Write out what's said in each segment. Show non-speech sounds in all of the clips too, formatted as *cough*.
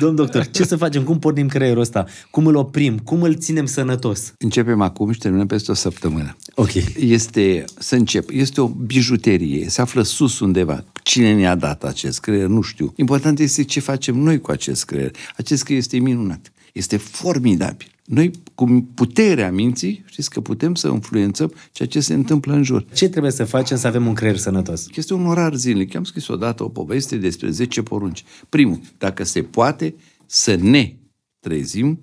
Domn doctor, ce să facem? Cum pornim creierul ăsta? Cum îl oprim? Cum îl ținem sănătos? Începem acum și terminăm peste o săptămână. Ok. Este, să încep, este o bijuterie, se află sus undeva. Cine ne-a dat acest creier? Nu știu. Important este ce facem noi cu acest creier. Acest creier este minunat. Este formidabil noi, cu puterea minții, știți că putem să influențăm ceea ce se întâmplă în jur. Ce trebuie să facem să avem un creier sănătos? Este un orar zilnic. Am scris odată o poveste despre 10 porunci. Primul, dacă se poate să ne trezim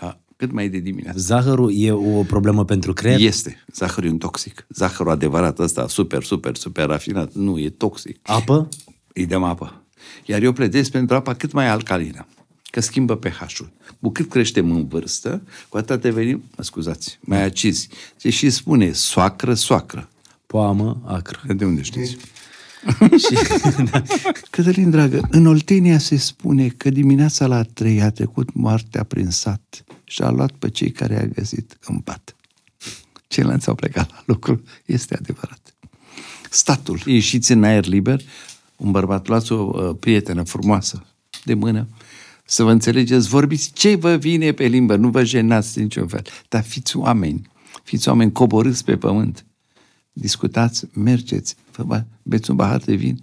la cât mai de dimineață. Zahărul e o problemă pentru creier? Este. Zahărul e un toxic. Zahărul adevărat ăsta, super, super, super rafinat, nu, e toxic. Apă? Îi dăm apă. Iar eu pledez pentru apa cât mai alcalină că schimbă pH-ul. Cu cât creștem în vârstă, cu atât devenim, mă scuzați, mai acizi. Se și spune soacră, soacră. Poamă, acră. De unde știți? *laughs* și, da. Cătălin, dragă, în Oltenia se spune că dimineața la trei a trecut moartea prin sat și a luat pe cei care a găsit în pat. Ceilalți au plecat la lucru. Este adevărat. Statul. Ieșiți în aer liber, un bărbat, luați o uh, prietenă frumoasă de mână, să vă înțelegeți, vorbiți ce vă vine pe limbă, nu vă jenați niciun fel, dar fiți oameni, fiți oameni, coborâți pe pământ, discutați, mergeți, vă beți un bahar de vin,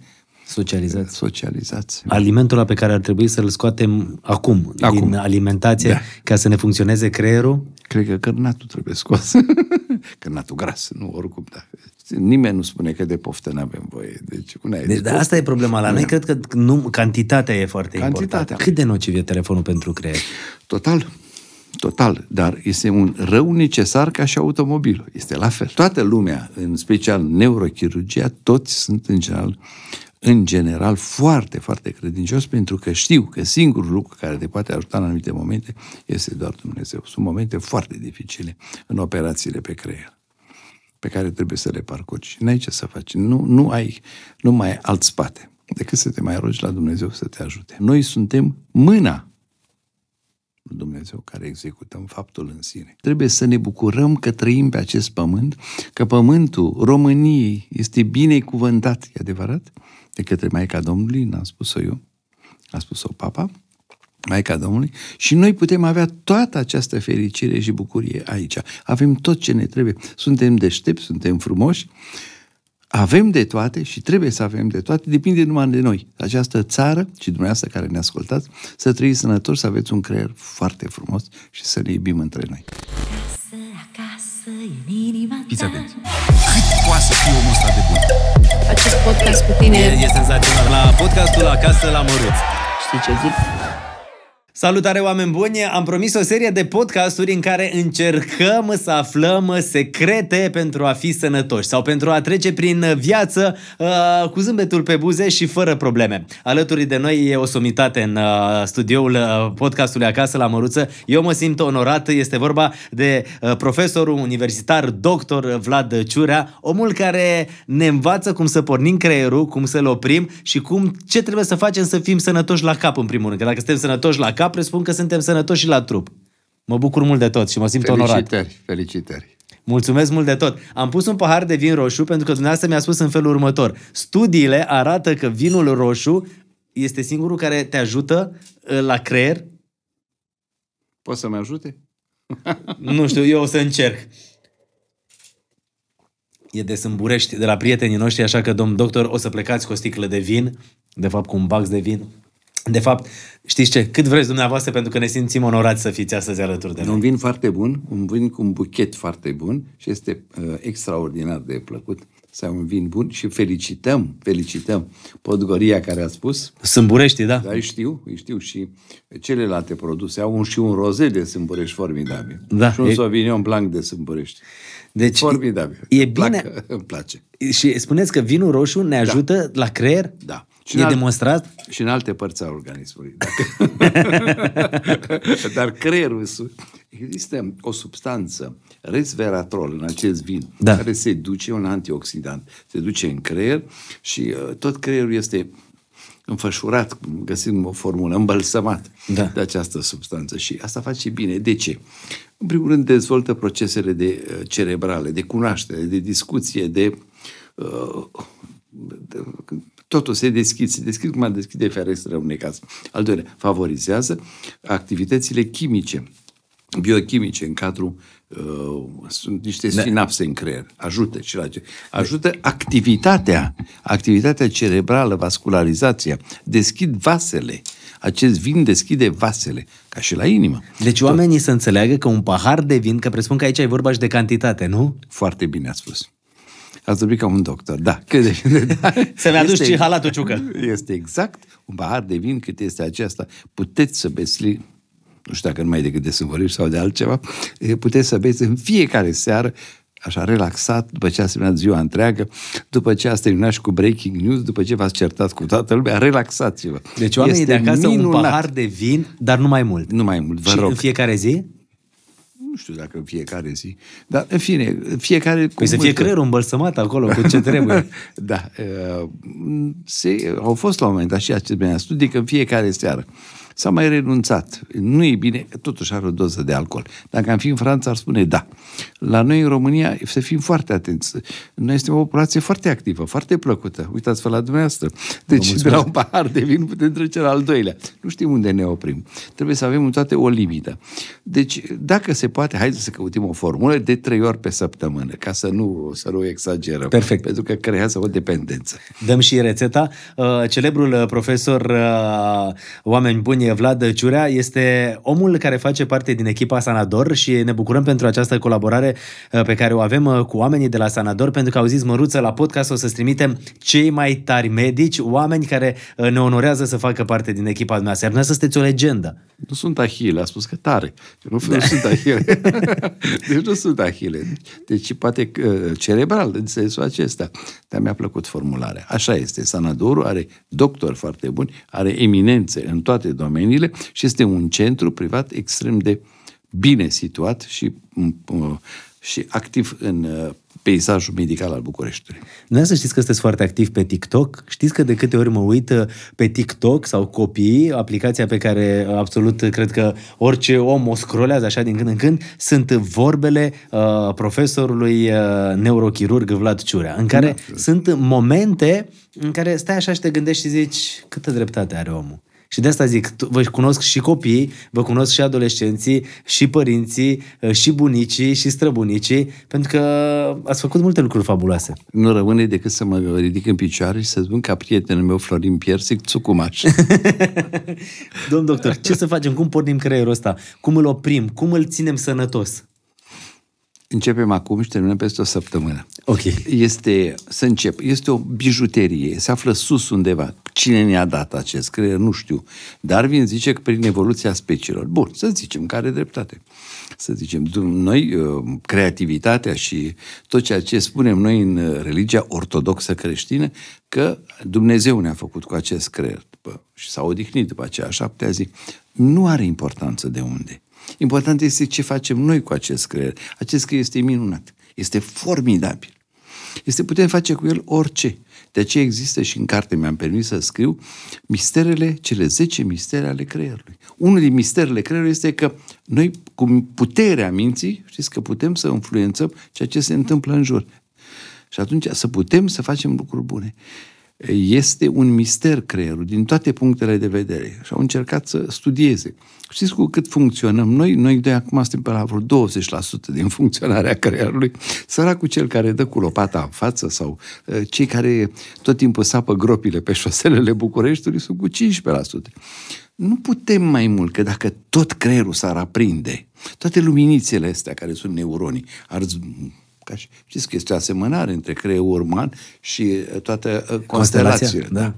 Socializați. Socializați. Alimentul la pe care ar trebui să-l scoatem acum, acum. din alimentație, da. ca să ne funcționeze creierul? Cred că cărnatul trebuie scos. *laughs* cărnatul gras, nu oricum, da. Nimeni nu spune că de poftă nu avem voie. Deci, una e deci de, asta e problema la noi. Cred că nu, cantitatea e foarte cantitatea. importantă. Cât de nociv e telefonul pentru creier? Total. Total, dar este un rău necesar ca și automobilul. Este la fel. Toată lumea, în special neurochirurgia, toți sunt în general, în general foarte, foarte credincios pentru că știu că singurul lucru care te poate ajuta în anumite momente este doar Dumnezeu. Sunt momente foarte dificile în operațiile pe creier pe care trebuie să le parcurgi. Și n-ai ce să faci. Nu, nu, ai, nu mai ai alt spate decât să te mai rogi la Dumnezeu să te ajute. Noi suntem mâna lui Dumnezeu care executăm faptul în sine. Trebuie să ne bucurăm că trăim pe acest pământ, că pământul României este binecuvântat, e adevărat, de către Maica Domnului, n-am spus-o eu, a spus-o Papa, Maica Domnului, și noi putem avea toată această fericire și bucurie aici. Avem tot ce ne trebuie. Suntem deștepți, suntem frumoși, avem de toate și trebuie să avem de toate, depinde numai de noi. Această țară și dumneavoastră care ne ascultați, să trăiți sănători, să aveți un creier foarte frumos și să ne iubim între noi. Acasă, acasă, Fiți atenți! Cât poate să fie omul ăsta de bun? Acest podcast cu tine e, e senzațional. La podcastul Acasă la Măruț. Știi ce zic? Salutare oameni buni! Am promis o serie de podcasturi în care încercăm să aflăm secrete pentru a fi sănătoși sau pentru a trece prin viață uh, cu zâmbetul pe buze și fără probleme. Alături de noi e o somitate în uh, studioul uh, podcastului Acasă la Măruță. Eu mă simt onorat, este vorba de uh, profesorul universitar doctor Vlad Ciurea, omul care ne învață cum să pornim creierul, cum să-l oprim și cum ce trebuie să facem să fim sănătoși la cap în primul rând. Că dacă suntem sănătoși la cap, ca presupun că suntem sănătoși și la trup. Mă bucur mult de tot și mă simt felicitări, onorat. Felicitări, felicitări. Mulțumesc mult de tot. Am pus un pahar de vin roșu pentru că dumneavoastră mi-a spus în felul următor. Studiile arată că vinul roșu este singurul care te ajută uh, la creier. Poți să mă ajute? nu știu, eu o să încerc. E de Sâmburești, de la prietenii noștri, așa că, domn doctor, o să plecați cu o sticlă de vin, de fapt cu un bax de vin, de fapt, știți ce? Cât vreți dumneavoastră, pentru că ne simțim onorați să fiți astăzi alături de noi. Un vin foarte bun, un vin cu un buchet foarte bun și este uh, extraordinar de plăcut să ai un vin bun și felicităm, felicităm Podgoria care a spus. Sâmburești, da. Da, știu, știu și celelalte produse. Au un, și un rozet de Sâmburești formidabil. Da. Și un e... Sauvignon Blanc de Sâmburești. Deci, formidabil. E e bine. Plac, îmi place. Și spuneți că vinul roșu ne da. ajută da. la creier? Da. Și e alt... demonstrat? Și în alte părți a organismului. Dacă... *laughs* Dar creierul... Există o substanță, resveratrol, în acest vin, da. care se duce, un antioxidant, se duce în creier și uh, tot creierul este înfășurat, găsim o formulă, îmbălsămat da. de această substanță. Și asta face bine. De ce? În primul rând, dezvoltă procesele de uh, cerebrale, de cunoaștere, de discuție, de, uh, de Totul se deschide, se deschide cum ar deschide fereastra unei case. Al doilea, favorizează activitățile chimice, biochimice în cadrul uh, sunt niște sinapse în creier. Ajută și la ce. Ajută activitatea, activitatea cerebrală, vascularizația. Deschid vasele. Acest vin deschide vasele, ca și la inimă. Deci Tot. oamenii să înțeleagă că un pahar de vin, că presupun că aici e vorba și de cantitate, nu? Foarte bine a spus. A vorbit ca un doctor, da. Crede-mi. *laughs* Da. Să-mi aduci este, și halatul ciucă. Este exact un pahar de vin cât este acesta. Puteți să besli nu știu dacă nu e decât de sâmbărești sau de altceva, puteți să beți în fiecare seară așa relaxat, după ce ați terminat ziua întreagă, după ce ați terminat și cu breaking news, după ce v-ați certat cu toată lumea, relaxați-vă. Deci oamenii este de acasă minunat. un pahar de vin, dar nu mai mult. Nu mai mult, vă și rog. în fiecare zi? nu știu dacă în fiecare zi, dar în fine, fiecare... Păi să fie creierul îmbălsămat acolo cu ce trebuie. *laughs* da. Uh, se, au fost la un moment dat și bine, studii că în fiecare seară S-a mai renunțat. Nu e bine, totuși are o doză de alcool. Dacă am fi în Franța, ar spune da. La noi, în România, să fim foarte atenți. Noi suntem o populație foarte activă, foarte plăcută. Uitați-vă la dumneavoastră. Deci, de la un pahar de vin putem trece la al doilea. Nu știm unde ne oprim. Trebuie să avem în toate o limită. Deci, dacă se poate, hai să căutăm o formulă de trei ori pe săptămână, ca să nu, să nu exagerăm. Perfect. Pentru că creează o dependență. Dăm și rețeta. Uh, celebrul uh, profesor uh, Oameni Buni Vlad Ciurea, este omul care face parte din echipa Sanador și ne bucurăm pentru această colaborare uh, pe care o avem uh, cu oamenii de la Sanador, pentru că au zis Măruță, la podcast o să-ți trimitem cei mai tari medici, oameni care uh, ne onorează să facă parte din echipa noastră. Iar să sunteți o legendă. Nu sunt Ahile, a spus că tare. Eu nu, da. nu sunt Ahile. *laughs* deci nu sunt Ahile. Deci poate cerebral, în sensul acesta. Dar mi-a plăcut formularea. Așa este. Sanadorul are doctori foarte buni, are eminențe în toate domeniile domeniile și este un centru privat extrem de bine situat și, uh, și activ în uh, peisajul medical al Bucureștiului. Nu să știți că sunteți foarte activ pe TikTok. Știți că de câte ori mă uit uh, pe TikTok sau copii, aplicația pe care absolut cred că orice om o scrolează așa din când în când, sunt vorbele uh, profesorului uh, neurochirurg Vlad Ciurea, în care da. sunt momente în care stai așa și te gândești și zici câtă dreptate are omul. Și de asta zic, vă cunosc și copiii, vă cunosc și adolescenții, și părinții, ă, și bunicii, și străbunicii, pentru că ați făcut multe lucruri fabuloase. Nu rămâne decât să mă ridic în picioare și să spun ca prietenul meu, Florin Piersic, țucumaș. *laughs* Domn doctor, ce să facem? Cum pornim creierul ăsta? Cum îl oprim? Cum îl ținem sănătos? Începem acum și terminăm peste o săptămână. Ok. Este, să încep, este o bijuterie, se află sus undeva. Cine ne-a dat acest creier? Nu știu. Darwin zice că prin evoluția speciilor. Bun, să zicem care dreptate. Să zicem, noi, uh, creativitatea și tot ceea ce spunem noi în uh, religia ortodoxă creștină, că Dumnezeu ne-a făcut cu acest creier după, și s-a odihnit după aceea șaptea zi, nu are importanță de unde. Important este ce facem noi cu acest creier. Acest creier este minunat, este formidabil. Este putem face cu el orice. De ce există și în carte, mi-am permis să scriu, misterele, cele 10 mistere ale creierului. Unul din misterele creierului este că noi, cu puterea minții, știți că putem să influențăm ceea ce se întâmplă în jur. Și atunci să putem să facem lucruri bune este un mister creierul, din toate punctele de vedere. Și au încercat să studieze. Știți cu cât funcționăm noi? Noi doi acum suntem pe la vreo 20% din funcționarea creierului. Săracul cel care dă cu lopata în față sau eh, cei care tot timpul sapă gropile pe șoselele Bucureștiului sunt cu 15%. Nu putem mai mult, că dacă tot creierul s-ar aprinde, toate luminițele astea care sunt neuronii ar ca și, știți că este o asemănare între creierul urman și uh, toată uh, constelațiile. Da.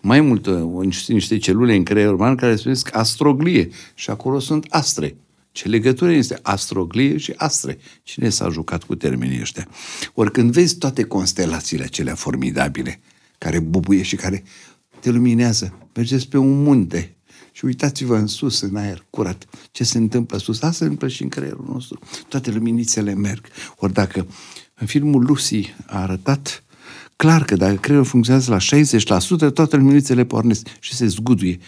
Mai mult, uh, niște, niște celule în creierul urman care se numesc astroglie și acolo sunt astre. Ce legătură este astroglie și astre? Cine s-a jucat cu termenii ăștia? Ori când vezi toate constelațiile acelea formidabile, care bubuie și care te luminează, mergeți pe un munte, și uitați-vă în sus, în aer curat. Ce se întâmplă sus? Asta se întâmplă și în creierul nostru. Toate luminițele merg. Ori dacă în filmul Lucy a arătat clar că dacă creierul funcționează la 60%, toate luminițele pornesc și se zguduie.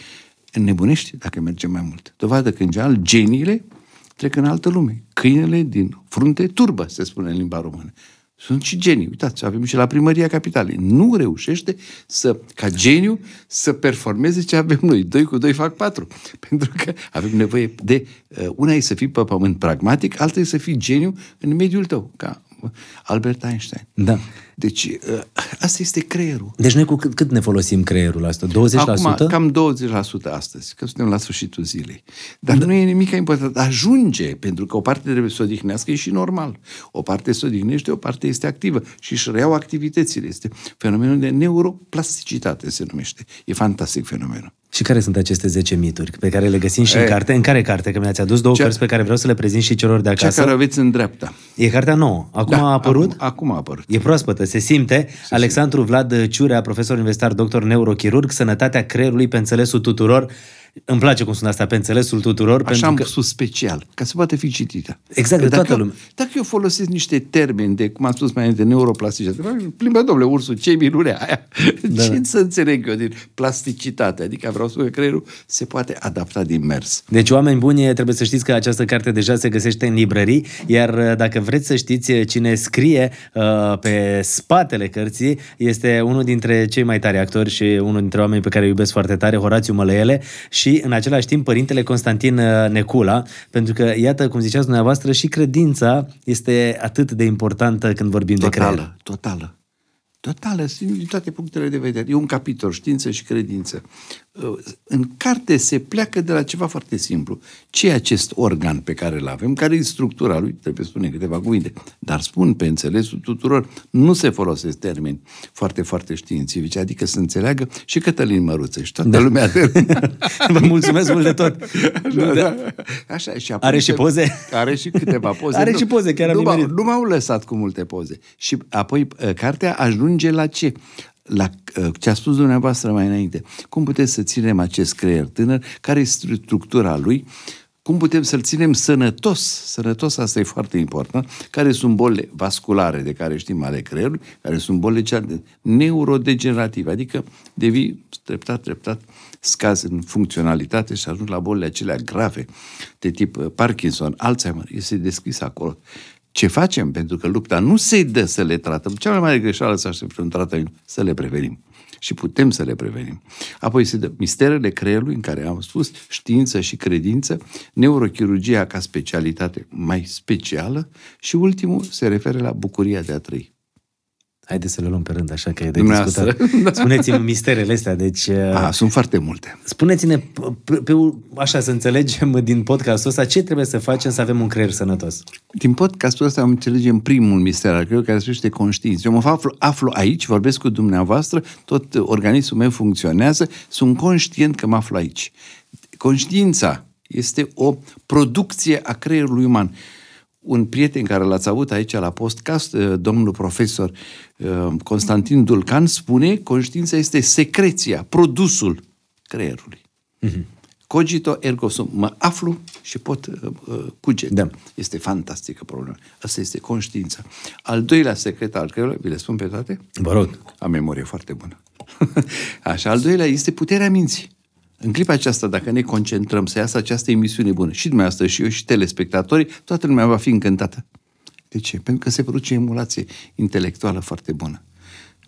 Înnebunești dacă merge mai mult. Dovadă că, în general, geniile trec în altă lume. Câinele din frunte turbă, se spune în limba română. Sunt și genii. Uitați, avem și la primăria capitalei. Nu reușește să, ca geniu să performeze ce avem noi. Doi cu doi fac patru. *laughs* Pentru că avem nevoie de... Eh, una e să fii pe pământ pragmatic, alta e să fii geniu în mediul tău, ca Albert Einstein. Da. Deci uh, asta este creierul. Deci noi cu cât, cât ne folosim creierul asta? 20%? Acum, cam 20% astăzi, că suntem la sfârșitul zilei. Dar da. nu e nimic important. Ajunge, pentru că o parte trebuie să odihnească, e și normal. O parte se odihnește, o parte este activă și își reiau activitățile. Este fenomenul de neuroplasticitate, se numește. E fantastic fenomenul. Și care sunt aceste 10 mituri pe care le găsim și Ei. în carte? În care carte? Că mi-ați adus două Cea... cărți pe care vreau să le prezint și celor de acasă. Cea care aveți în dreapta. E cartea nouă. Acum da, a apărut? Acum, acum a apărut. E proaspătă, se simte. Se Alexandru simte. Vlad Ciurea, profesor universitar, doctor neurochirurg, Sănătatea creierului pe înțelesul tuturor. Îmi place cum sună asta pe înțelesul tuturor. Așa pentru am că... spus special, ca să poate fi citită. Exact, de toată lumea. Dacă eu folosesc niște termeni de, cum am spus mai înainte, neuroplasticitate, plimbă, domnule, ursul, ce minune aia! Da, da. Ce să înțeleg eu din plasticitate? Adică vreau să spun că creierul se poate adapta din mers. Deci, oameni buni, trebuie să știți că această carte deja se găsește în librării, iar uh, dacă vreți să știți uh, cine scrie uh, pe spatele cărții, este unul dintre cei mai tari actori și unul dintre oamenii pe care îi iubesc foarte tare, Horațiu Mălăele, și în același timp Părintele Constantin uh, Necula, pentru că, iată, cum ziceați dumneavoastră, și credința este atât de importantă când vorbim totală, de creier. Totală, totală. Totală, din toate punctele de vedere. E un capitol, știință și credință. Uh, în carte se pleacă de la ceva foarte simplu. Ce e acest organ pe care îl avem? Care e structura lui? Trebuie să spune câteva cuvinte. Dar spun pe înțelesul tuturor, nu se folosesc termeni foarte, foarte științifici, adică să înțeleagă și Cătălin Măruță și toată da. lumea. *laughs* Vă mulțumesc mult de tot! Așa, da. da. Așa, și are și poze? Are și câteva *laughs* poze. Are nu, și poze, chiar am nu, nu m-au lăsat cu multe poze. Și apoi uh, cartea ajunge la ce? la uh, ce a spus dumneavoastră mai înainte, cum putem să ținem acest creier tânăr, care este structura lui, cum putem să-l ținem sănătos, sănătos asta e foarte important, care sunt bolile vasculare de care știm ale creierului, care sunt bolile cele neurodegenerative, adică devii treptat, treptat, scazi în funcționalitate și ajungi la bolile acelea grave de tip uh, Parkinson, Alzheimer, este descris acolo ce facem, pentru că lupta nu se dă să le tratăm. Cea mai mare greșeală să așteptăm un tratament, să le prevenim. Și putem să le prevenim. Apoi se dă misterele creierului, în care am spus știință și credință, neurochirurgia ca specialitate mai specială și ultimul se referă la bucuria de a trăi. Haideți să le luăm pe rând, așa că e de discutat. *laughs* Da. Spuneți-mi misterele astea, deci... A, uh, sunt foarte multe. Spuneți-ne, pe, pe, așa să înțelegem din podcastul ăsta, ce trebuie să facem să avem un creier sănătos? Din podcastul ăsta am înțelegem primul mister al creierului, care se numește conștiință. Eu mă aflu, aflu aici, vorbesc cu dumneavoastră, tot organismul meu funcționează, sunt conștient că mă aflu aici. Conștiința este o producție a creierului uman un prieten care l-ați avut aici la podcast, uh, domnul profesor uh, Constantin Dulcan, spune conștiința este secreția, produsul creierului. Mm-hmm. Cogito ergo sum. Mă aflu și pot uh, uh, cuget. Da. Este fantastică problema. Asta este conștiința. Al doilea secret al creierului, vi le spun pe toate? Vă rog. Am memorie foarte bună. *laughs* Așa, al doilea este puterea minții. În clipa aceasta, dacă ne concentrăm să iasă această emisiune bună, și dumneavoastră și eu și telespectatorii, toată lumea va fi încântată. De ce? Pentru că se produce emulație intelectuală foarte bună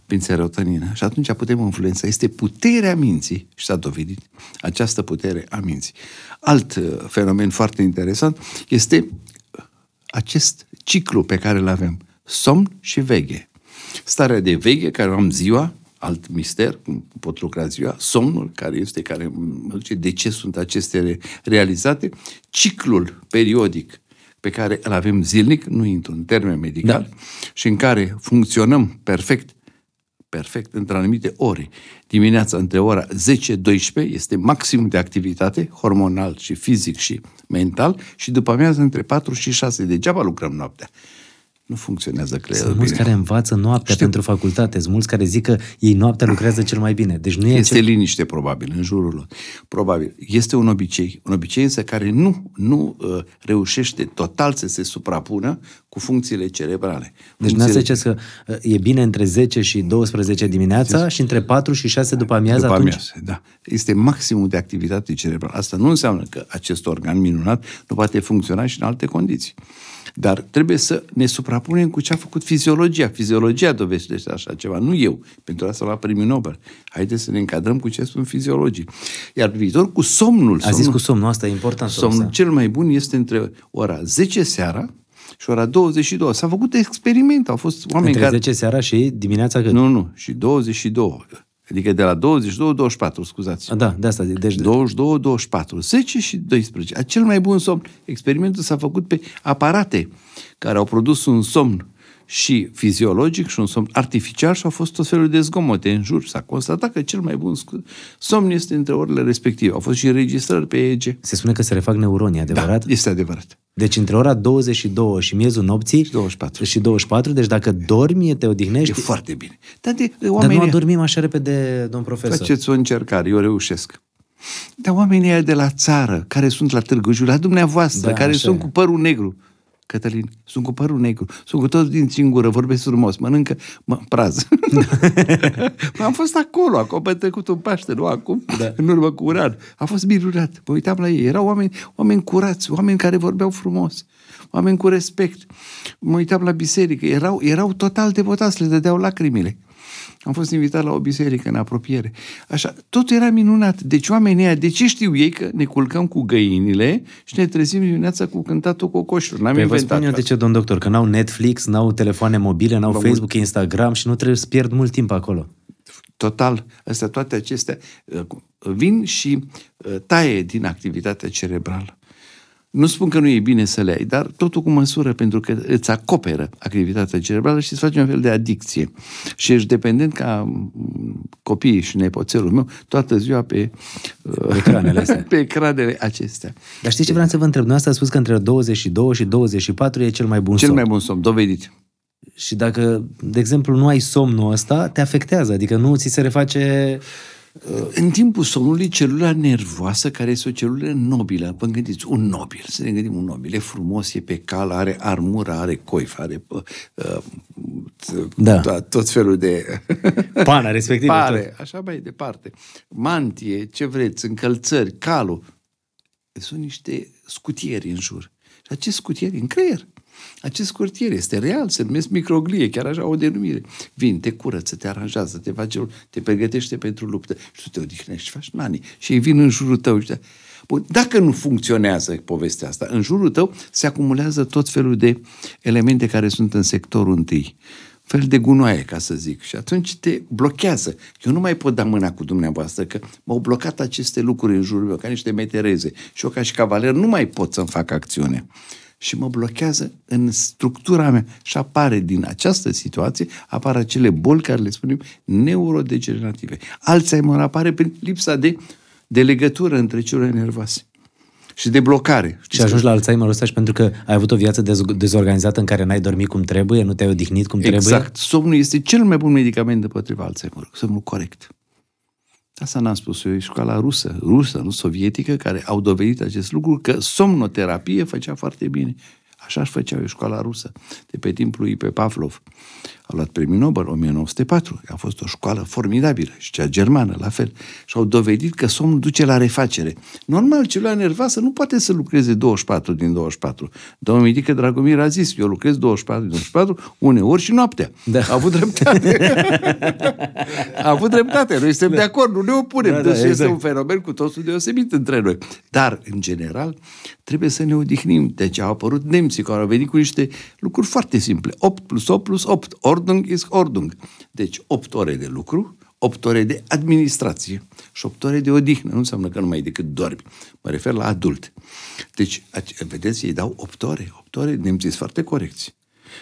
prin serotonină și atunci putem influența. Este puterea minții și s-a dovedit această putere a minții. Alt uh, fenomen foarte interesant este uh, acest ciclu pe care îl avem. Somn și veche. Starea de veche care o am ziua, alt mister, cum pot lucra ziua, somnul care este, care mă duce, de ce sunt aceste realizate, ciclul periodic pe care îl avem zilnic, nu intru în termen medical, da. și în care funcționăm perfect, perfect, între anumite ore. Dimineața, între ora 10-12, este maxim de activitate, hormonal și fizic și mental, și după amiază, între 4 și 6, degeaba lucrăm noaptea nu funcționează creierul Sunt mulți bine. care învață noaptea Știu. pentru facultate, sunt mulți care zic că ei noaptea lucrează cel mai bine. Deci nu e este cel... liniște, probabil, în jurul lor. Probabil. Este un obicei. Un obicei însă care nu, nu uh, reușește total să se suprapună cu funcțiile cerebrale. Deci funcțiile... ziceți că uh, e bine între 10 și 12 dimineața și între 4 și 6 după amiază după atunci? Amiază, da. Este maximul de activitate cerebrală. Asta nu înseamnă că acest organ minunat nu poate funcționa și în alte condiții. Dar trebuie să ne suprapunem cu ce a făcut fiziologia. Fiziologia dovedește așa ceva, nu eu. Pentru asta la primul Nobel. Haideți să ne încadrăm cu ce spun fiziologii. Iar viitor cu somnul. A zis cu somnul, asta e important. Somnul, asta. cel mai bun este între ora 10 seara și ora 22. S-a făcut experiment, au fost oameni Între care... 10 seara și dimineața cât? Nu, nu, și 22. Adică de la 22-24, scuzați. Da, de asta zic. Deci 22-24, 10 și 12. Cel mai bun somn. Experimentul s-a făcut pe aparate care au produs un somn și fiziologic și un somn artificial și au fost tot felul de zgomote în jur. S-a constatat că cel mai bun somn este între orele respective. Au fost și înregistrări pe EEG. Se spune că se refac neuronii, da, adevărat? Da, este adevărat. Deci între ora 22 și miezul nopții și 24. Și 24 deci dacă dormi, te odihnești. E foarte bine. Dar, de, oamenii... Dar nu adormim așa repede, domn profesor. Faceți o încercare, eu reușesc. Dar oamenii de la țară, care sunt la Târgu Jiu, la dumneavoastră, da, care sunt e. cu părul negru, Cătălin, sunt cu părul negru, sunt cu tot din singură, vorbesc frumos, mănâncă mă, praz. *laughs* am fost acolo, acolo am trecut un Paște, nu acum, da. în urmă cu un an. A fost minunat. Mă uitam la ei, erau oameni, oameni curați, oameni care vorbeau frumos, oameni cu respect. Mă uitam la biserică, erau, erau total devotați, le dădeau lacrimile. Am fost invitat la o biserică în apropiere. Așa, tot era minunat. Deci oamenii aia, de ce știu ei că ne culcăm cu găinile și ne trezim dimineața cu cântatul cocoșilor? N-am păi inventat. Vă spun eu de ce, domn doctor, că n-au Netflix, n-au telefoane mobile, n-au Facebook, mult... Instagram și nu trebuie să pierd mult timp acolo. Total. Astea, toate acestea uh, vin și uh, taie din activitatea cerebrală. Nu spun că nu e bine să le ai, dar totul cu măsură, pentru că îți acoperă activitatea cerebrală și îți face un fel de adicție. Și ești dependent ca mm, copiii și nepoțelul meu toată ziua pe ecranele, astea. *laughs* pe ecranele acestea. Dar știți ce vreau să vă întreb? asta. a spus că între 22 și 24 e cel mai bun cel somn. Cel mai bun somn, dovedit. Și dacă, de exemplu, nu ai somnul ăsta, te afectează, adică nu ți se reface Uh, în timpul somnului, celula nervoasă, care este o celulă nobilă, vă gândiți, un nobil, să ne gândim un nobil, e frumos, e pe cal, are armură, are coif, are uh, uh da. to- tot felul de... *laughs* Pana, respectiv. Pare, tot. așa mai departe. Mantie, ce vreți, încălțări, calul. Sunt niște scutieri în jur. Și acest scutieri în creier acest curtier este real, se numesc microglie, chiar așa o denumire. Vin, te curăță, te aranjează, te face, te pregătește pentru luptă și tu te odihnești, faci nani și ei vin în jurul tău. Și Bun, dacă nu funcționează povestea asta, în jurul tău se acumulează tot felul de elemente care sunt în sectorul întâi fel de gunoaie, ca să zic. Și atunci te blochează. Eu nu mai pot da mâna cu dumneavoastră, că m-au blocat aceste lucruri în jurul meu, ca niște metereze. Și eu, ca și cavaler, nu mai pot să-mi fac acțiune și mă blochează în structura mea. Și apare din această situație, apar acele boli care le spunem neurodegenerative. Alzheimer apare prin lipsa de, de legătură între celule nervoase și de blocare. Și ajungi la Alzheimer ăsta și pentru că ai avut o viață dez- dezorganizată în care n-ai dormit cum trebuie, nu te-ai odihnit cum exact. trebuie. Exact. Somnul este cel mai bun medicament împotriva alzheimer. Somnul corect. Asta n-am spus eu, e școala rusă, rusă, nu sovietică, care au dovedit acest lucru că somnoterapie făcea foarte bine. Așa își făceau, e școala rusă, de pe timpul lui Pavlov au luat premiul Nobel 1904. A fost o școală formidabilă și cea germană, la fel. Și au dovedit că somnul duce la refacere. Normal, celula nervoasă nu poate să lucreze 24 din 24. Domnul Midică Dragomir a zis, eu lucrez 24 din 24, uneori și noaptea. Da. A avut dreptate. *laughs* a avut dreptate. Noi suntem da. de acord, nu ne opunem. Da, da, deci exact. este un fenomen cu totul deosebit între noi. Dar, în general, trebuie să ne odihnim. Deci au apărut nemții care au venit cu niște lucruri foarte simple. 8 plus 8 plus 8, ori Ordung is Ordung. Deci 8 ore de lucru, 8 ore de administrație și 8 ore de odihnă. Nu înseamnă că numai decât dormi. Mă refer la adult. Deci, vedeți, ei dau 8 ore. 8 ore, nemții sunt foarte corecți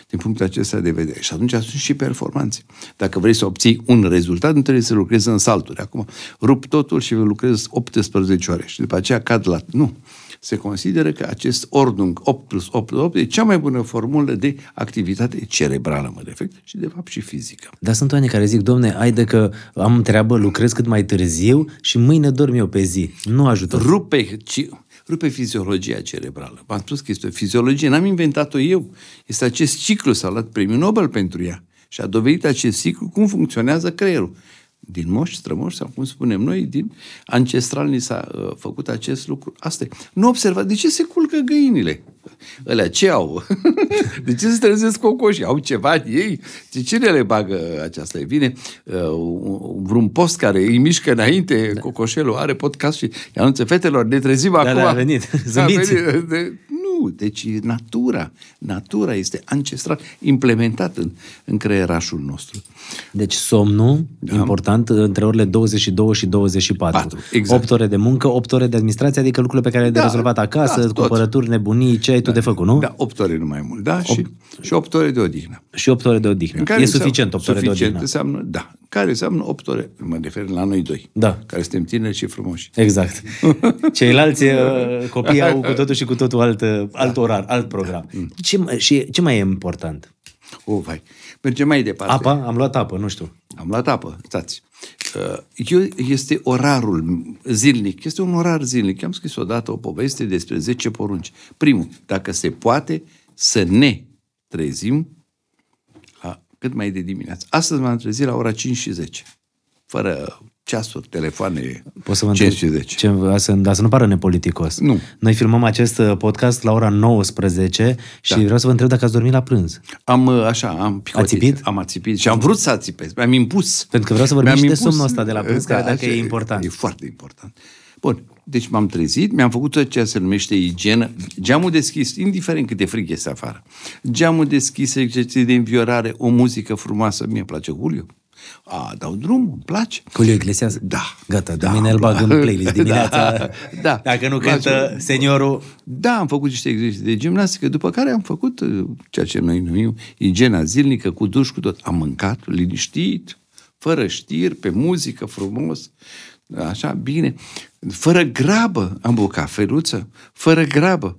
din punctul acesta de vedere. Și atunci sunt și performanțe. Dacă vrei să obții un rezultat, nu trebuie să lucrezi în salturi. Acum rup totul și lucrez 18 ore și după aceea cad la... Nu se consideră că acest ordung 8 plus 8 plus 8 e cea mai bună formulă de activitate cerebrală, mă defect, și de fapt și fizică. Dar sunt oameni care zic, domne, ai de că am treabă, lucrez cât mai târziu și mâine dorm eu pe zi. Nu ajută. Rupe, ci, rupe fiziologia cerebrală. V-am spus că este o fiziologie, n-am inventat-o eu. Este acest ciclu, s-a luat premiul Nobel pentru ea. Și a dovedit acest ciclu cum funcționează creierul din moși, strămoși sau cum spunem noi, din ancestral ni s-a uh, făcut acest lucru. Asta e. Nu observa de ce se culcă găinile? Ălea ce au? *laughs* de ce se trezesc cocoșii? Au ceva ei? De ce le bagă aceasta? E bine, uh, vreun post care îi mișcă înainte, da. cocoșelul are podcast și anunță fetelor, ne trezim da, da acum. Da, a venit. *laughs* Zâmbiți. A venit. De, nu, deci natura, natura este ancestral, implementat în, în creierașul nostru. Deci somnul, da. important, între orele 22 și 24. 4, exact. 8 ore de muncă, 8 ore de administrație, adică lucrurile pe care le-ai da, rezolvat da, acasă, da, cumpărături, nebunii, ce ai da, tu de făcut, nu? Da, 8 ore nu mai mult, da? 8... Și, și 8 ore de odihnă. Și 8 ore de odihnă. Care e suficient 8 ore de odihnă. Suficient Înseamnă, da, care înseamnă 8 ore, mă refer la noi doi, da. care suntem tineri și frumoși. Exact. *laughs* Ceilalți uh, copii au cu totul și cu totul altă alt da. orar, alt program. Da. Mm. Ce, și ce mai e important? O, oh, vai. Mergem mai departe. Apa? Am luat apă, nu știu. Am luat apă, stați. Uh, eu, este orarul zilnic, este un orar zilnic. Am scris odată o poveste despre 10 porunci. Primul, dacă se poate să ne trezim la cât mai de dimineață. Astăzi m-am trezit la ora 5 și 10, fără ceasuri, telefoane, Poți să vă Ce, să, dar să nu pară nepoliticos. Nu. Noi filmăm acest uh, podcast la ora 19 și da. vreau să vă întreb dacă ați dormit la prânz. Am, uh, așa, am picotit. Am ațipit și am vrut să ațipez. Mi-am impus. Pentru că vreau să vorbim și impus. de somnul ăsta de la prânz, da, care dacă e important. E foarte important. Bun, deci m-am trezit, mi-am făcut tot ceea ce se numește igienă, geamul deschis, indiferent cât de frig este afară. Geamul deschis, exerciții de înviorare, o muzică frumoasă, mie îmi place Julio. A, dau drum, îmi place. Culiu Iglesias? Da. Gata, da, mine îl bag în playlist dimineața. *laughs* Da, da. Dacă nu cântă seniorul. Da, am făcut niște exerciții de gimnastică, după care am făcut uh, ceea ce noi numim igiena zilnică, cu duș, cu tot. Am mâncat liniștit, fără știri, pe muzică, frumos, așa, bine, fără grabă. Am o cafeluță, fără grabă.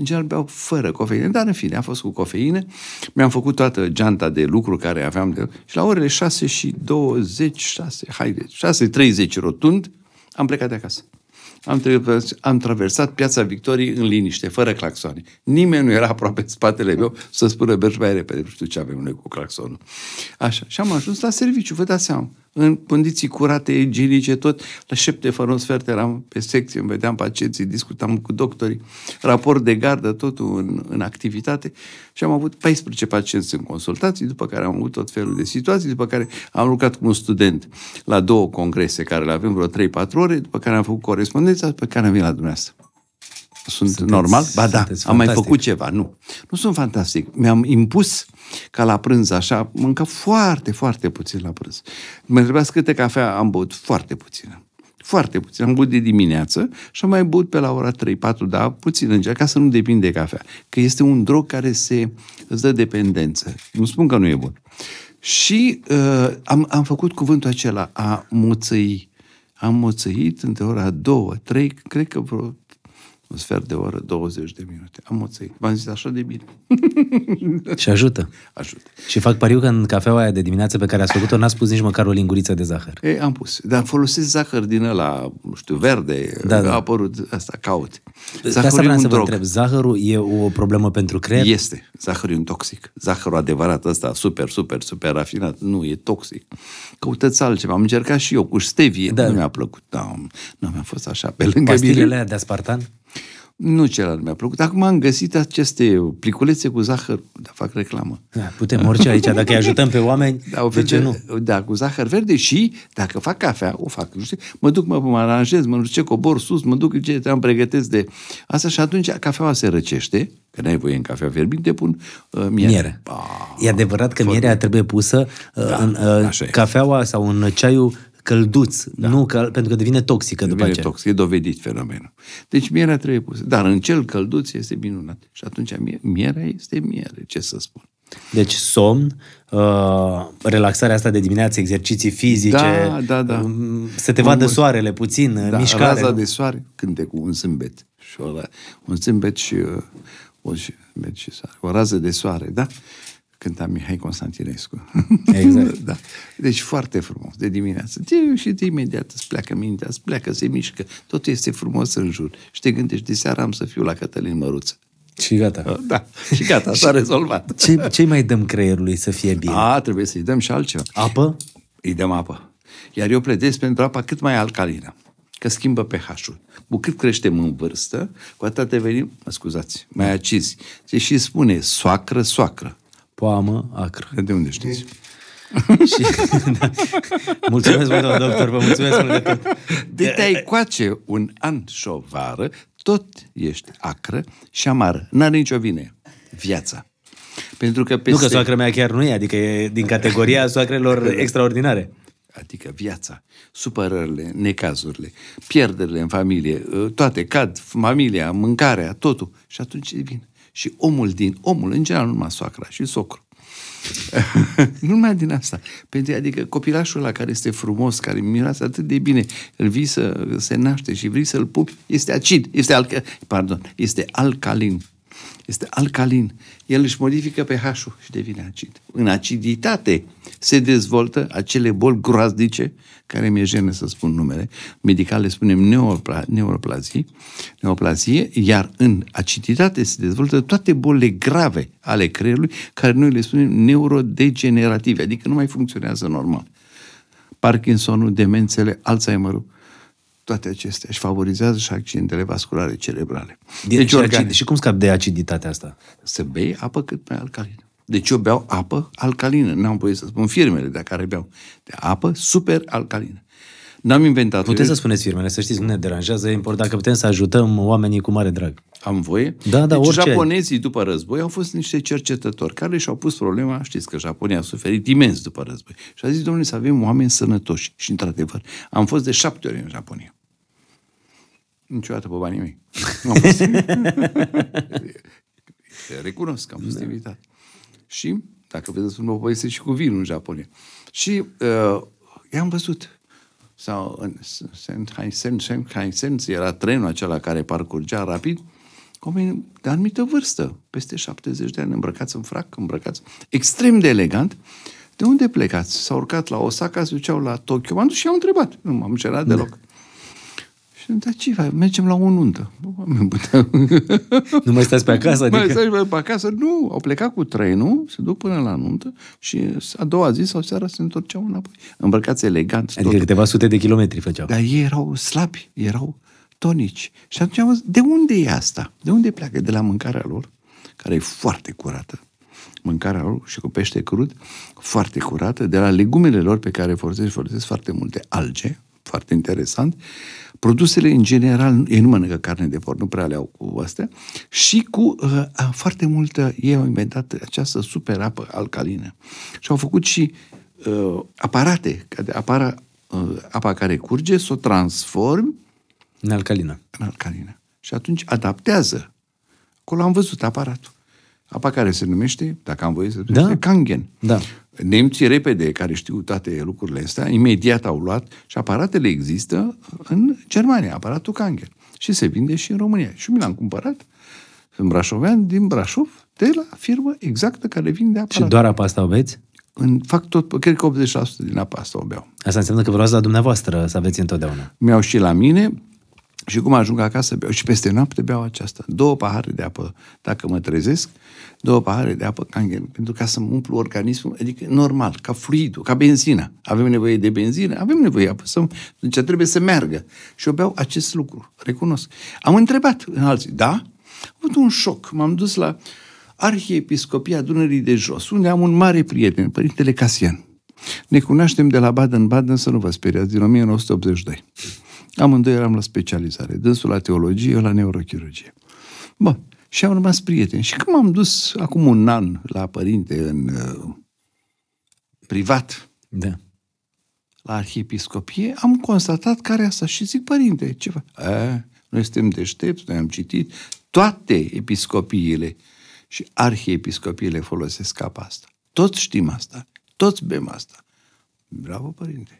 În general beau fără cofeină, dar în fine, a fost cu cofeină. Mi-am făcut toată geanta de lucru care aveam de... Și la orele 6 și 20, 6, haide, 6, 30 rotund, am plecat de acasă. Am, traversat, am traversat Piața Victoriei în liniște, fără claxoane. Nimeni nu era aproape în spatele meu să spună mergi mai repede, nu știu ce avem noi cu claxonul. Așa, și am ajuns la serviciu, vă dați seama în condiții curate, igienice, tot. La șapte un sfert, eram pe secție, îmi vedeam pacienții, discutam cu doctorii, raport de gardă, totul în, în activitate. Și am avut 14 pacienți în consultații, după care am avut tot felul de situații, după care am lucrat cu un student la două congrese care le avem vreo 3-4 ore, după care am făcut corespondența, după care am venit la dumneavoastră. Sunt sunteți, normal? Ba da, am fantastic. mai făcut ceva, nu. Nu sunt fantastic. Mi-am impus ca la prânz, așa, mâncă foarte, foarte puțin la prânz. Mă întrebați câte cafea am băut? Foarte puțină. Foarte puțin. Am băut de dimineață și am mai băut pe la ora 3-4, da, puțin ca să nu depind de cafea. Că este un drog care se, îți dă dependență. Nu spun că nu e bun. Și uh, am, am făcut cuvântul acela a moțăi. Am moțăit între ora 2, 3, cred că vreo un sfert de oră, 20 de minute. Am oțăit. V-am zis așa de bine. *laughs* Și ajută. Ajută. Și fac pariu că în cafeaua aia de dimineață pe care a făcut-o n a pus nici măcar o linguriță de zahăr. Ei, am pus. Dar folosesc zahăr din ăla, nu știu, verde. Da, da. apărut asta, caut. Zahărul de asta vreau să vă drog. întreb. Zahărul e o problemă pentru creier? Este. Zahărul e un toxic. Zahărul adevărat ăsta, super, super, super rafinat. Nu, e toxic. Căutați altceva. Am încercat și eu cu stevie. Da. Nu da. mi-a plăcut. Da, nu mi-a fost așa pe lângă Pastilele de aspartan? Nu celălalt mi-a plăcut. Acum am găsit aceste pliculețe cu zahăr. Da, fac reclamă. Da, putem orice aici, dacă îi ajutăm pe oameni, da, o de ce nu? Da, cu zahăr verde și dacă fac cafea, o fac. Nu știu, mă duc, mă, mă aranjez, mă duc ce cobor sus, mă duc ce am pregătesc de asta și atunci cafeaua se răcește, că n-ai voie în cafea fierbinte, pun uh, miere. miere. Ah, e adevărat că mierea trebuie pusă uh, da, în uh, cafeaua sau în ceaiul călduț, da. nu cal, pentru că devine toxică devine după aceea. toxic, e dovedit fenomenul. Deci mierea trebuie pusă. Dar în cel călduț este minunat. Și atunci mierea este miere, ce să spun. Deci somn, uh, relaxarea asta de dimineață, exerciții fizice, da, da, da. Um, să te vadă soarele puțin, da, mișcare. Raza de soare, cânte cu un zâmbet. Și o, un zâmbet și, o, uh, și, și soare. O rază de soare, da? cânta Mihai Constantinescu. Exact. *laughs* da. Deci foarte frumos, de dimineață. Te și de imediat îți pleacă mintea, îți pleacă, se mișcă, tot este frumos în jur. Și te gândești, de seara am să fiu la Cătălin Măruță. Și gata. *laughs* Da, și gata, s-a *laughs* rezolvat. Ce, ce mai dăm creierului să fie bine? A, trebuie să-i dăm și altceva. Apă? Îi dăm apă. Iar eu pledez pentru apa cât mai alcalină că schimbă pH-ul. Cu cât creștem în vârstă, cu atât devenim, mă scuzați, mai acizi. Se deci și spune soacră, soacră poamă acră. De unde știți? *laughs* și, da. *laughs* Mulțumesc mult, doctor, vă mulțumesc mult de tot. De te-ai coace un an și o vară, tot ești acră și amară. N-are nicio vine. Viața. Pentru că peste... Nu că soacră mea chiar nu e, adică e din categoria soacrelor adică- extraordinare. Adică viața, supărările, necazurile, pierderile în familie, toate cad, familia, mâncarea, totul. Și atunci bine. Și omul din, omul în general, nu numai soacra și socru. *laughs* nu numai din asta. Pentru, adică copilașul la care este frumos, care miroase atât de bine, îl vii să se naște și vrei să-l pupi, este acid, este, alca, pardon, este alcalin este alcalin. El își modifică pH-ul și devine acid. În aciditate se dezvoltă acele boli groaznice, care mi-e jenă să spun numele, le spunem neopla neoplazie, neoplazie, iar în aciditate se dezvoltă toate bolile grave ale creierului, care noi le spunem neurodegenerative, adică nu mai funcționează normal. Parkinsonul, demențele, Alzheimerul, toate acestea și favorizează și accidentele vasculare cerebrale. Din deci, și, acid, și cum scap de aciditatea asta? Să bei apă cât mai alcalină. Deci eu beau apă alcalină. N-am voie să spun firmele de care beau. De apă super alcalină. N-am inventat. Puteți eu. să spuneți firmele, să știți, nu ne deranjează. E important dacă putem să ajutăm oamenii cu mare drag. Am voie? Da, da, deci orice japonezii după război au fost niște cercetători care și-au pus problema, știți că Japonia a suferit imens după război. Și a zis, domnule, să avem oameni sănătoși. Și într-adevăr, am fost de șapte ori în Japonia. Niciodată pe banii mei. Nu am fost Recunosc că am fost da. invitat. Și, dacă vedeți, mă povestesc și cu vinul în Japonia. Și uh, i-am văzut. Sau în Senkaisen, Sen era trenul acela care parcurgea rapid, oameni de anumită vârstă, peste 70 de ani, îmbrăcați în frac, îmbrăcați extrem de elegant, de unde plecați? S-au urcat la Osaka, se duceau la Tokyo. M-am dus și am întrebat. Nu m-am încerat deloc. Și am ce faci? Mergem la o nuntă. Da. *laughs* Nu mai stați pe acasă? Adică... Mai stai pe acasă? Nu, au plecat cu trenul, se duc până la nuntă și a doua zi sau seara se întorceau înapoi. Îmbrăcați elegant. Adică tot. câteva sute de kilometri făceau. Dar ei erau slabi, erau tonici. Și atunci am zis, de unde e asta? De unde pleacă? De la mâncarea lor, care e foarte curată mâncarea lor și cu pește crud, foarte curată, de la legumele lor pe care folosesc, folosesc foarte multe alge, foarte interesant, Produsele, în general, ei nu mănâncă carne de porc, nu prea le au cu astea, și cu uh, foarte multă, ei au inventat această super apă alcalină. Și au făcut și uh, aparate, care de apara, uh, apa care curge, să o transform în alcalină. În alcalină. Și atunci adaptează. Acolo am văzut aparatul. Apa care se numește, dacă am voie să spun, da. Kangen. Da. Nemții repede, care știu toate lucrurile astea, imediat au luat și aparatele există în Germania, aparatul Kangen. Și se vinde și în România. Și mi l-am cumpărat în Brașovean, din Brașov, de la firmă exactă care vinde aparatul. Și doar apa asta o beți? În, fac tot, cred că 80% din apa asta o beau. Asta înseamnă că vreau la dumneavoastră să aveți întotdeauna. Mi-au și la mine, și cum ajung acasă, beau și peste noapte beau aceasta. Două pahare de apă, dacă mă trezesc, două pahare de apă pentru ca să-mi umplu organismul, adică normal, ca fluidul, ca benzina. Avem nevoie de benzină, avem nevoie de apă, să, deci trebuie să meargă. Și eu beau acest lucru, recunosc. Am întrebat în alții, da? Am avut un șoc, m-am dus la Arhiepiscopia Dunării de Jos, unde am un mare prieten, Părintele Casian. Ne cunoaștem de la Baden-Baden, să nu vă speriați, din 1982. Amândoi eram la specializare, dânsul la teologie, eu la neurochirurgie. Bun, și am rămas prieteni. Și când m-am dus acum un an la părinte în uh, privat, da. la arhiepiscopie, am constatat care asta și zic, părinte, ceva. A, noi suntem deștepți, noi am citit toate episcopiile și arhiepiscopiile folosesc capa asta. Toți știm asta, toți bem asta. Bravo, părinte!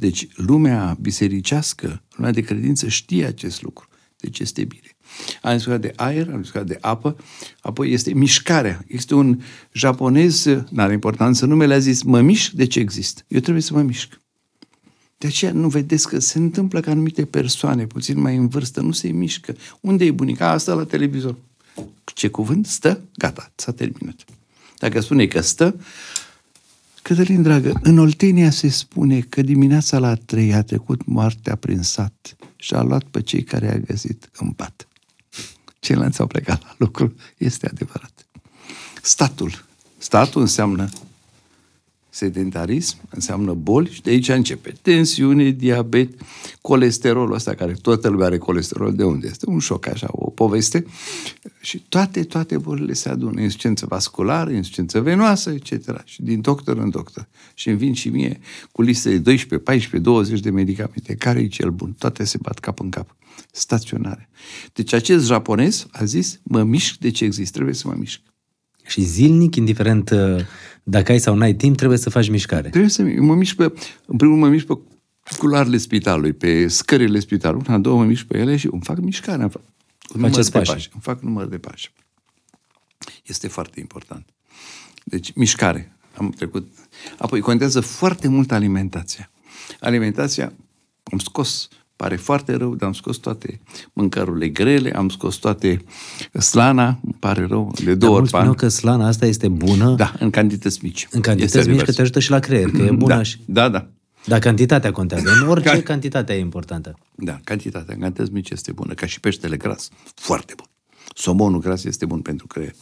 Deci lumea bisericească, lumea de credință știe acest lucru. Deci este bine. Am discutat de aer, am discutat de apă, apoi este mișcarea. Este un japonez, nu are importanță numele, a zis, mă mișc, de ce există? Eu trebuie să mă mișc. De aceea nu vedeți că se întâmplă că anumite persoane, puțin mai în vârstă, nu se mișcă. Unde e bunica? Asta la televizor. Ce cuvânt? Stă? Gata, s-a terminat. Dacă spune că stă, Cătălin, dragă, în Oltenia se spune că dimineața la trei a trecut moartea prin sat și a luat pe cei care i-a găsit în pat. Ceilalți au plecat la lucru. Este adevărat. Statul. Statul înseamnă Sedentarism înseamnă boli și de aici începe. Tensiune, diabet, colesterolul ăsta, care toată lumea are colesterol, de unde este? Un șoc așa, o poveste. Și toate, toate bolile se adună. Insuficiență vasculară, insuficiență venoasă, etc. Și din doctor în doctor. Și îmi vin și mie cu liste de 12, 14, 20 de medicamente. Care e cel bun? Toate se bat cap în cap. Staționare. Deci acest japonez a zis, mă mișc de ce există, trebuie să mă mișc. Și zilnic, indiferent uh, dacă ai sau n-ai timp, trebuie să faci mișcare. Trebuie să mă mișc pe, în primul rând mă mișc pe culoarele spitalului, pe scările spitalului. Una, două mă mișc pe ele și îmi fac mișcare. Îmi fac număr de pași. pași. Îmi fac număr de pași. Este foarte important. Deci, mișcare. Am trecut. Apoi, contează foarte mult alimentația. Alimentația, am scos uh, Pare foarte rău, dar am scos toate mâncărurile grele, am scos toate slana, îmi pare rău, de două ori pan. că slana asta este bună. Da, în cantități mici. În cantități este mici, că te ajută și la creier, că e da, bună da, și... Da, da. Dar cantitatea contează. În orice, cantitatea e importantă. Da, cantitatea în cantități mici este bună, ca și peștele gras. Foarte bun somonul gras este bun pentru creier.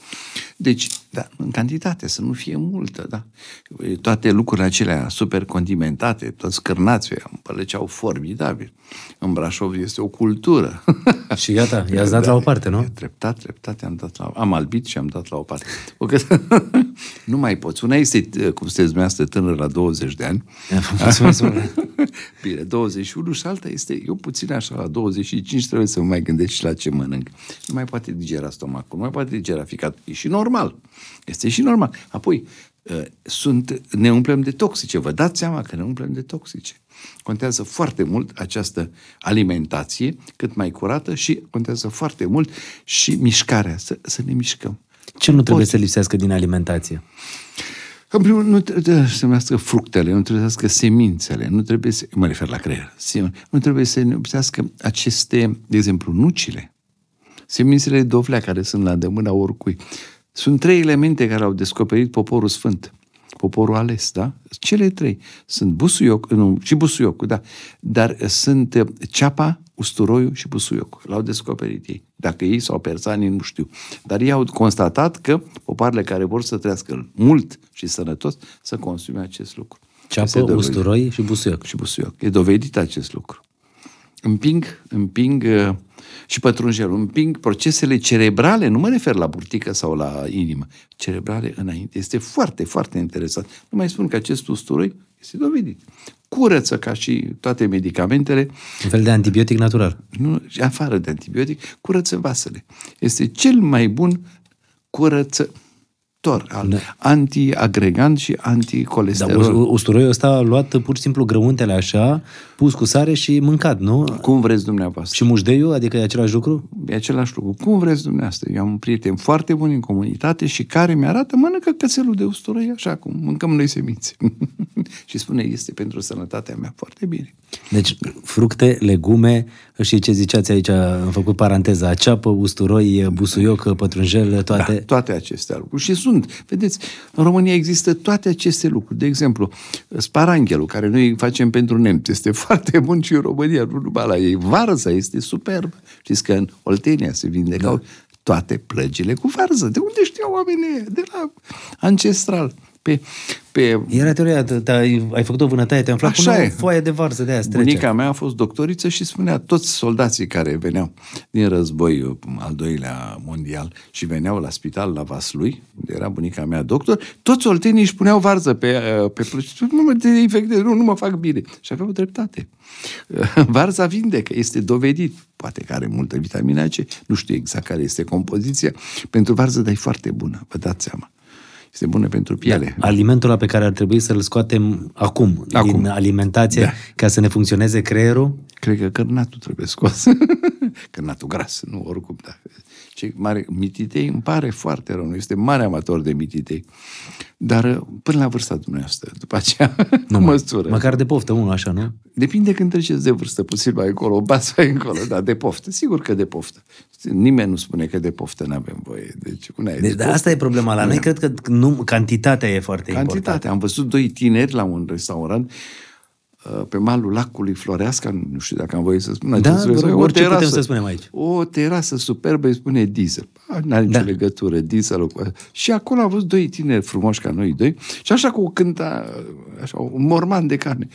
Deci, da, în cantitate, să nu fie multă, da? Toate lucrurile acelea super condimentate, toți cârnații împălăceau formidabil. În Brașov este o cultură. *laughs* Și gata, i-ați dat da, la o parte, da, nu? Treptat, treptat, am dat la... Am albit și am dat la o parte. *laughs* nu mai poți. Una este, eh, cum sunteți dumneavoastră, tânăr la 20 de ani. *laughs* *laughs* Bine, 21 și alta este, eu puțin așa, la 25 trebuie să mă mai gândesc și la ce mănânc. Nu mai poate digera stomacul, nu mai poate digera ficat. E și normal. Este și normal. Apoi, eh, sunt, ne umplem de toxice. Vă dați seama că ne umplem de toxice. Contează foarte mult această alimentație cât mai curată și contează foarte mult și mișcarea, să, să ne mișcăm. Ce nu trebuie să lipsească din alimentație? În primul rând, nu trebuie să lipsească fructele, nu trebuie să lipsească semințele, nu trebuie să... Mă refer la creier. Nu trebuie să lipsească aceste, de exemplu, nucile, semințele de dovlea care sunt la îndemâna oricui. Sunt trei elemente care au descoperit poporul sfânt poporul ales, da? Cele trei sunt busuioc, nu, și busuiocul, da, dar sunt uh, ceapa, usturoiul și busuiocul. L-au descoperit ei. Dacă ei sau persanii, nu știu. Dar ei au constatat că popoarele care vor să trăiască mult și sănătos, să consume acest lucru. Ceapă, usturoi și busuioc. Și busuioc. E dovedit acest lucru. Împing, împing uh, și pătrunjelul. Împing procesele cerebrale, nu mă refer la burtică sau la inimă, cerebrale înainte. Este foarte, foarte interesant. Nu mai spun că acest usturoi este dovedit. Curăță ca și toate medicamentele. Un fel de antibiotic natural. Nu, afară de antibiotic, curăță vasele. Este cel mai bun curăță tor, al da. antiagregant și da, anticolesterol. Dar usturoiul ăsta a luat pur și simplu grăuntele așa, pus cu sare și mâncat, nu? Cum vreți dumneavoastră. Și mușdeiul, adică e același lucru? E același lucru. Cum vreți dumneavoastră. Eu am un prieten foarte bun în comunitate și care mi arată, mănâncă cățelul de usturoi așa cum mâncăm noi semințe. *laughs* și spune, este pentru sănătatea mea foarte bine. Deci, fructe, legume, și ce ziceați aici, am făcut paranteza, ceapă, usturoi, busuioc, pătrunjel, toate. Da, toate acestea. lucruri. Și sunt, vedeți, în România există toate aceste lucruri. De exemplu, sparanghelul, care noi facem pentru nemți, este *laughs* foarte bun și în România, nu numai la ei. Varza este superb. Știți că în Oltenia se vindecau da. toate plăgile cu varză. De unde știau oamenii De la ancestral pe... pe... Era teoria, da, ai făcut o vânătaie, te-am aflat Așa cu o foaie de varză de aia strece. Bunica mea a fost doctoriță și spunea toți soldații care veneau din războiul al doilea mondial și veneau la spital la Vaslui, unde era bunica mea doctor, toți soltenii își puneau varză pe, eh, pe plăci. Nu mă te infectez, nu, nu mă fac bine. Și aveau dreptate. *laughs* Varza vindecă, este dovedit. Poate că are multă vitamina C, nu știu exact care este compoziția. Pentru varză, dar e foarte bună, vă dați seama. Este bună pentru piele. Da, alimentul pe care ar trebui să-l scoatem acum, acum. din alimentație, da. ca să ne funcționeze creierul? Cred că cărnatul trebuie scos. *laughs* cărnatul gras, nu oricum, da ce mare, mititei, îmi pare foarte rău, este mare amator de mititei. Dar uh, până la vârsta dumneavoastră, după aceea, nu *laughs* măsură. Măcar de poftă unul așa, nu? Depinde când treceți de vârstă, puțin mai încolo, o bază mai încolo, dar de poftă, sigur că de poftă. Nimeni nu spune că de poftă nu avem voie. Deci, una e deci de da, asta e problema la noi, cred că nu, cantitatea e foarte cantitatea. importantă. Cantitatea. Am văzut doi tineri la un restaurant, Uh, pe malul lacului Floreasca, nu știu dacă am voie să spun da, vreau, vreau, o orice terasă, putem să spunem aici. O terasă superbă, îi spune diesel. Ah, nu are nicio da. legătură, diesel. Și acolo au văzut doi tineri frumoși ca noi doi și așa cu cânta, așa, un morman de carne.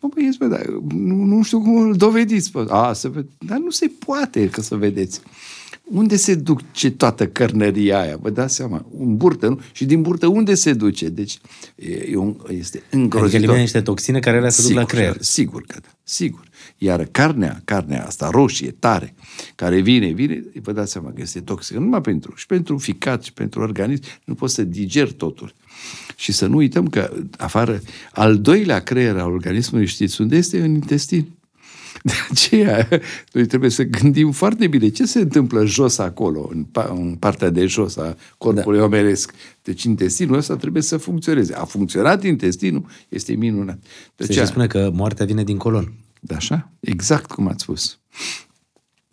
Mă, băi, bă, dar nu, nu știu cum îl dovediți. Bă. A, să vede... Dar nu se poate că să vedeți. Unde se duce toată cărnăria aia? Vă dați seama, un burtă, nu? Și din burtă unde se duce? Deci e un, este îngrozitor. Adică niște toxine care le se duc la creier. Sigur că da, sigur. Iar carnea, carnea asta roșie, tare, care vine, vine, vă dați seama că este toxică, numai pentru, și pentru ficat, și pentru organism, nu poți să digeri totul. Și să nu uităm că afară, al doilea creier al organismului, știți unde este? În intestin. De aceea, noi trebuie să gândim foarte bine ce se întâmplă jos acolo, în, pa- în partea de jos a corpului da. omeresc. Deci intestinul ăsta trebuie să funcționeze. A funcționat intestinul, este minunat. De se aceea... spune că moartea vine din colon. Da, așa? Exact cum ați spus.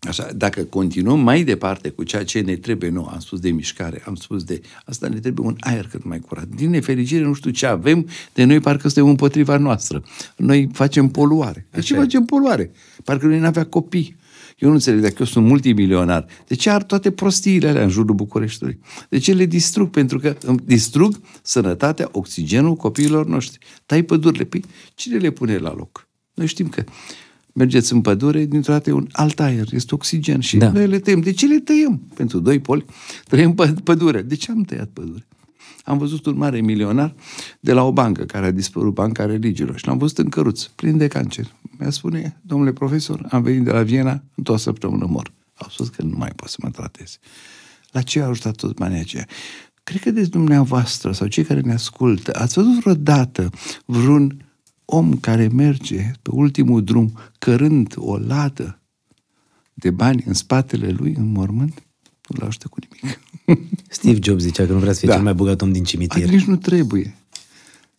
Așa, dacă continuăm mai departe cu ceea ce ne trebuie nouă, am spus de mișcare, am spus de asta, ne trebuie un aer cât mai curat. Din nefericire, nu știu ce avem, de noi parcă suntem împotriva noastră. Noi facem poluare. De ce facem poluare? Parcă noi n-avea copii. Eu nu înțeleg, dacă eu sunt multimilionar, de ce ar toate prostiile alea în jurul Bucureștiului? De ce le distrug? Pentru că îmi distrug sănătatea, oxigenul copiilor noștri. Tai pădurile. Păi cine le pune la loc? Noi știm că mergeți în pădure, dintr-o dată e un alt aer, este oxigen și da. noi le tăiem. De ce le tăiem? Pentru doi poli tăiem pădure. De ce am tăiat pădure? Am văzut un mare milionar de la o bancă care a dispărut, banca religiilor, și l-am văzut în căruț, plin de cancer. Mi-a spune, domnule profesor, am venit de la Viena, în o săptămână mor. Au spus că nu mai pot să mă tratez. La ce a ajutat tot banii aceia? Cred că de dumneavoastră sau cei care ne ascultă, ați văzut vreodată vreun om care merge pe ultimul drum cărând o ladă de bani în spatele lui, în mormânt, nu l ajută cu nimic. *laughs* Steve Jobs zicea că nu vrea să fie da. cel mai bogat om din cimitir. A, nici nu trebuie.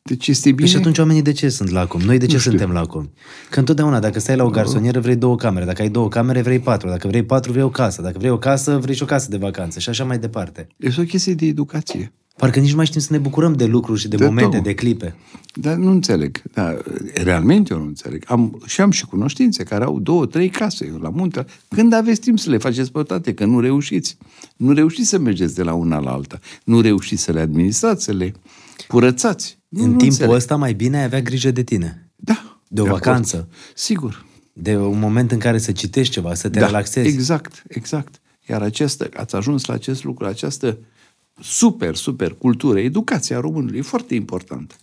Deci este păi bine... Și atunci oamenii de ce sunt lacom? Noi de ce suntem lacom? Că întotdeauna, dacă stai la o garsonieră, vrei două camere. Dacă ai două camere, vrei patru. Dacă vrei patru, vrei o casă. Dacă vrei o casă, vrei și o casă de vacanță. Și așa mai departe. Este o chestie de educație. Parcă nici nu mai știm să ne bucurăm de lucruri și de, de momente, tău. de clipe. Dar nu înțeleg. Da, realmente eu nu înțeleg. Am, și am și cunoștințe care au două, trei case la munte. Când aveți timp să le faceți pe toate? Că nu reușiți. Nu reușiți să mergeți de la una la alta. Nu reușiți să le administrați, să le curățați. În nu, timpul înțeleg. ăsta mai bine ai avea grijă de tine. Da. De o de vacanță. Acord. Sigur. De un moment în care să citești ceva, să te da, relaxezi. exact, exact. Iar acesta, ați ajuns la acest lucru, această uh, super, super cultură, educația românului, e foarte importantă.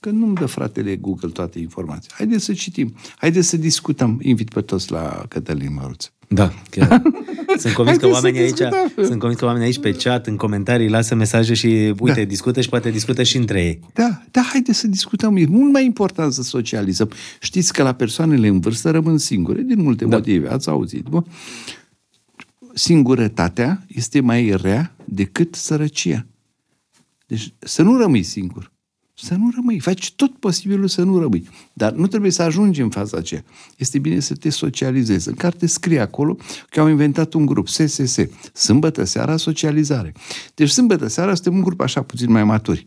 Că nu-mi dă fratele Google toate informații. Haideți să citim, haideți să discutăm. Invit pe toți la Cătălin Măruț. Da, chiar. *laughs* Sunt convins că oamenii aici, sunt convins că oamenii aici pe chat, în comentarii, lasă mesaje și uite, da. discută și poate discută și între ei. Da, da, haideți să discutăm. E mult mai important să socializăm. Știți că la persoanele în vârstă rămân singure din multe da. motive. Ați auzit, bă? singurătatea este mai rea decât sărăcia. Deci să nu rămâi singur. Să nu rămâi. Faci tot posibilul să nu rămâi. Dar nu trebuie să ajungi în faza aceea. Este bine să te socializezi. În carte scrie acolo că au inventat un grup, SSS. Sâmbătă seara, socializare. Deci sâmbătă seara suntem un grup așa puțin mai maturi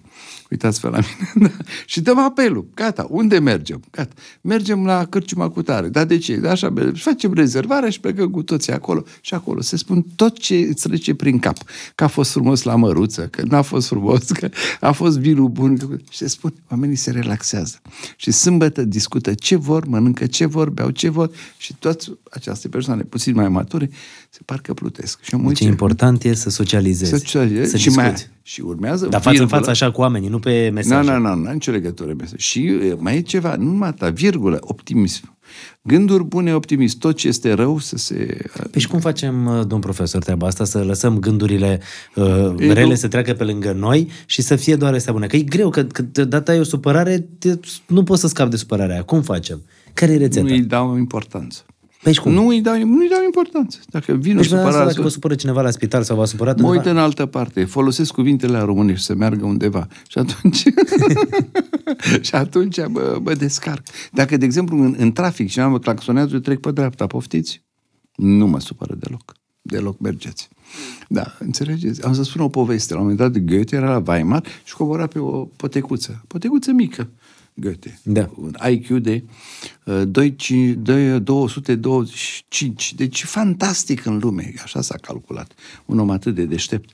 uitați-vă la *laughs* mine. Da. și dăm apelul. Gata, unde mergem? Gata. Mergem la Cârciuma cu Da, Dar de ce? Da, așa, facem rezervare și plecăm cu toții acolo. Și acolo se spun tot ce îți trece prin cap. Că a fost frumos la măruță, că n-a fost frumos, că a fost vinul bun. Și se spun, oamenii se relaxează. Și sâmbătă discută ce vor, mănâncă ce vor, beau ce vor. Și toți aceste persoane, puțin mai mature, se parcă plutesc. Și deci uite, important e să socializezi. Să socializezi. Să și, mai, și urmează. Dar față în față, așa cu oameni oamenii, nu pe mesaje. Nu, nu, nu, nu am nicio legătură. Și mai e ceva, nu numai ta, virgulă, optimism. Gânduri bune, optimist, tot ce este rău să se... Păi și cum facem, uh, domn profesor, treaba asta, să lăsăm gândurile uh, rele nu... să treacă pe lângă noi și să fie doar astea bune? Că e greu, că data ai o supărare, te, nu poți să scapi de supărarea aia. Cum facem? Care e rețeta? Nu îi dau importanță. Păi cum? Nu-i dau, nu-i dau importanță. Dacă vin deci, păi supărat, dacă vă supără cineva la spital sau vă supărat Mă uit în altă parte, folosesc cuvintele la români și să meargă undeva. Și atunci... *laughs* și atunci mă, mă descarc. Dacă, de exemplu, în, în trafic și mă claxonează, eu trec pe dreapta, poftiți? Nu mă supără deloc. Deloc mergeți. Da, înțelegeți? Am să spun o poveste. La un moment dat, Goethe era la Weimar și cobora pe o potecuță. Potecuță mică. Goethe. Da. Un IQ de uh, 2, 2, 225. Deci fantastic în lume, așa s-a calculat. Un om atât de deștept.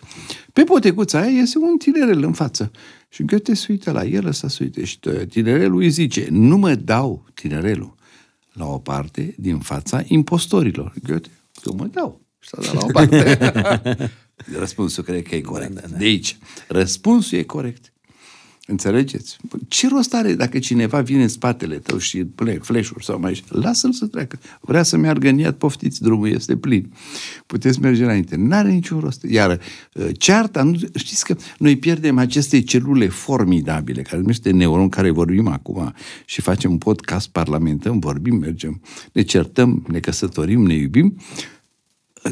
Pe potecuța aia iese un tinerel în față. Și Goethe se uită la el, ăsta se uită. Și uh, tinerelul îi zice, nu mă dau tinerelul la o parte din fața impostorilor. Goethe, nu mă dau. Și s-a dat la o parte. *laughs* Răspunsul cred că e corect. Da, da, da. aici. Deci, răspunsul e corect. Înțelegeți? Ce rost are dacă cineva vine în spatele tău și plec, flash sau mai Lasă-l să treacă. Vrea să meargă în iad, poftiți, drumul este plin. Puteți merge înainte. N-are niciun rost. Iar uh, cearta, nu, știți că noi pierdem aceste celule formidabile, care numește neuron, care vorbim acum și facem un podcast, parlamentăm, vorbim, mergem, ne certăm, ne căsătorim, ne iubim.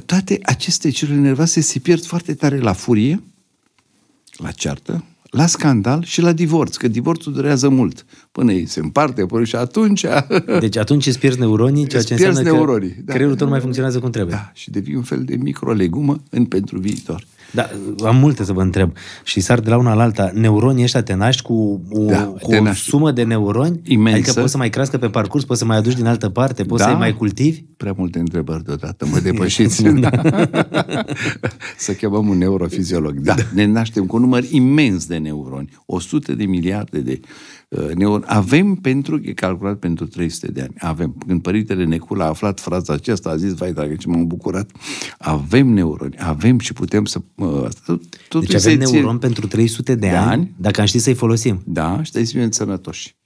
Toate aceste celule nervoase se pierd foarte tare la furie, la ceartă, la scandal și la divorț, că divorțul durează mult. Până ei se împarte, până și atunci... *laughs* Deci atunci îți pierzi neuronii, ceea ce înseamnă neuronii, că da. creierul tău nu mai funcționează cum trebuie. Da, și devii un fel de microlegumă în pentru viitor. Da, am multe să vă întreb și sar de la una la alta. Neuronii ăștia te naști cu o, da, cu o naști. sumă de neuroni? Imensă. Adică poți să mai crească pe parcurs, poți să mai aduci din altă parte, poți da. să-i mai cultivi? Prea multe întrebări deodată, mă *laughs* depășiți. da. *laughs* să chemăm un neurofiziolog. Da, da, ne naștem cu un număr imens de neuroni, 100 de miliarde de uh, neuroni. Avem pentru, e calculat pentru 300 de ani, avem. Când părintele Necula a aflat fraza aceasta, a zis, vai, dacă ce m-am bucurat, avem neuroni, avem și putem să... Uh, tot, deci avem neuroni pentru 300 de ani, dacă am ști să-i folosim. Da, și să fim sănătoși.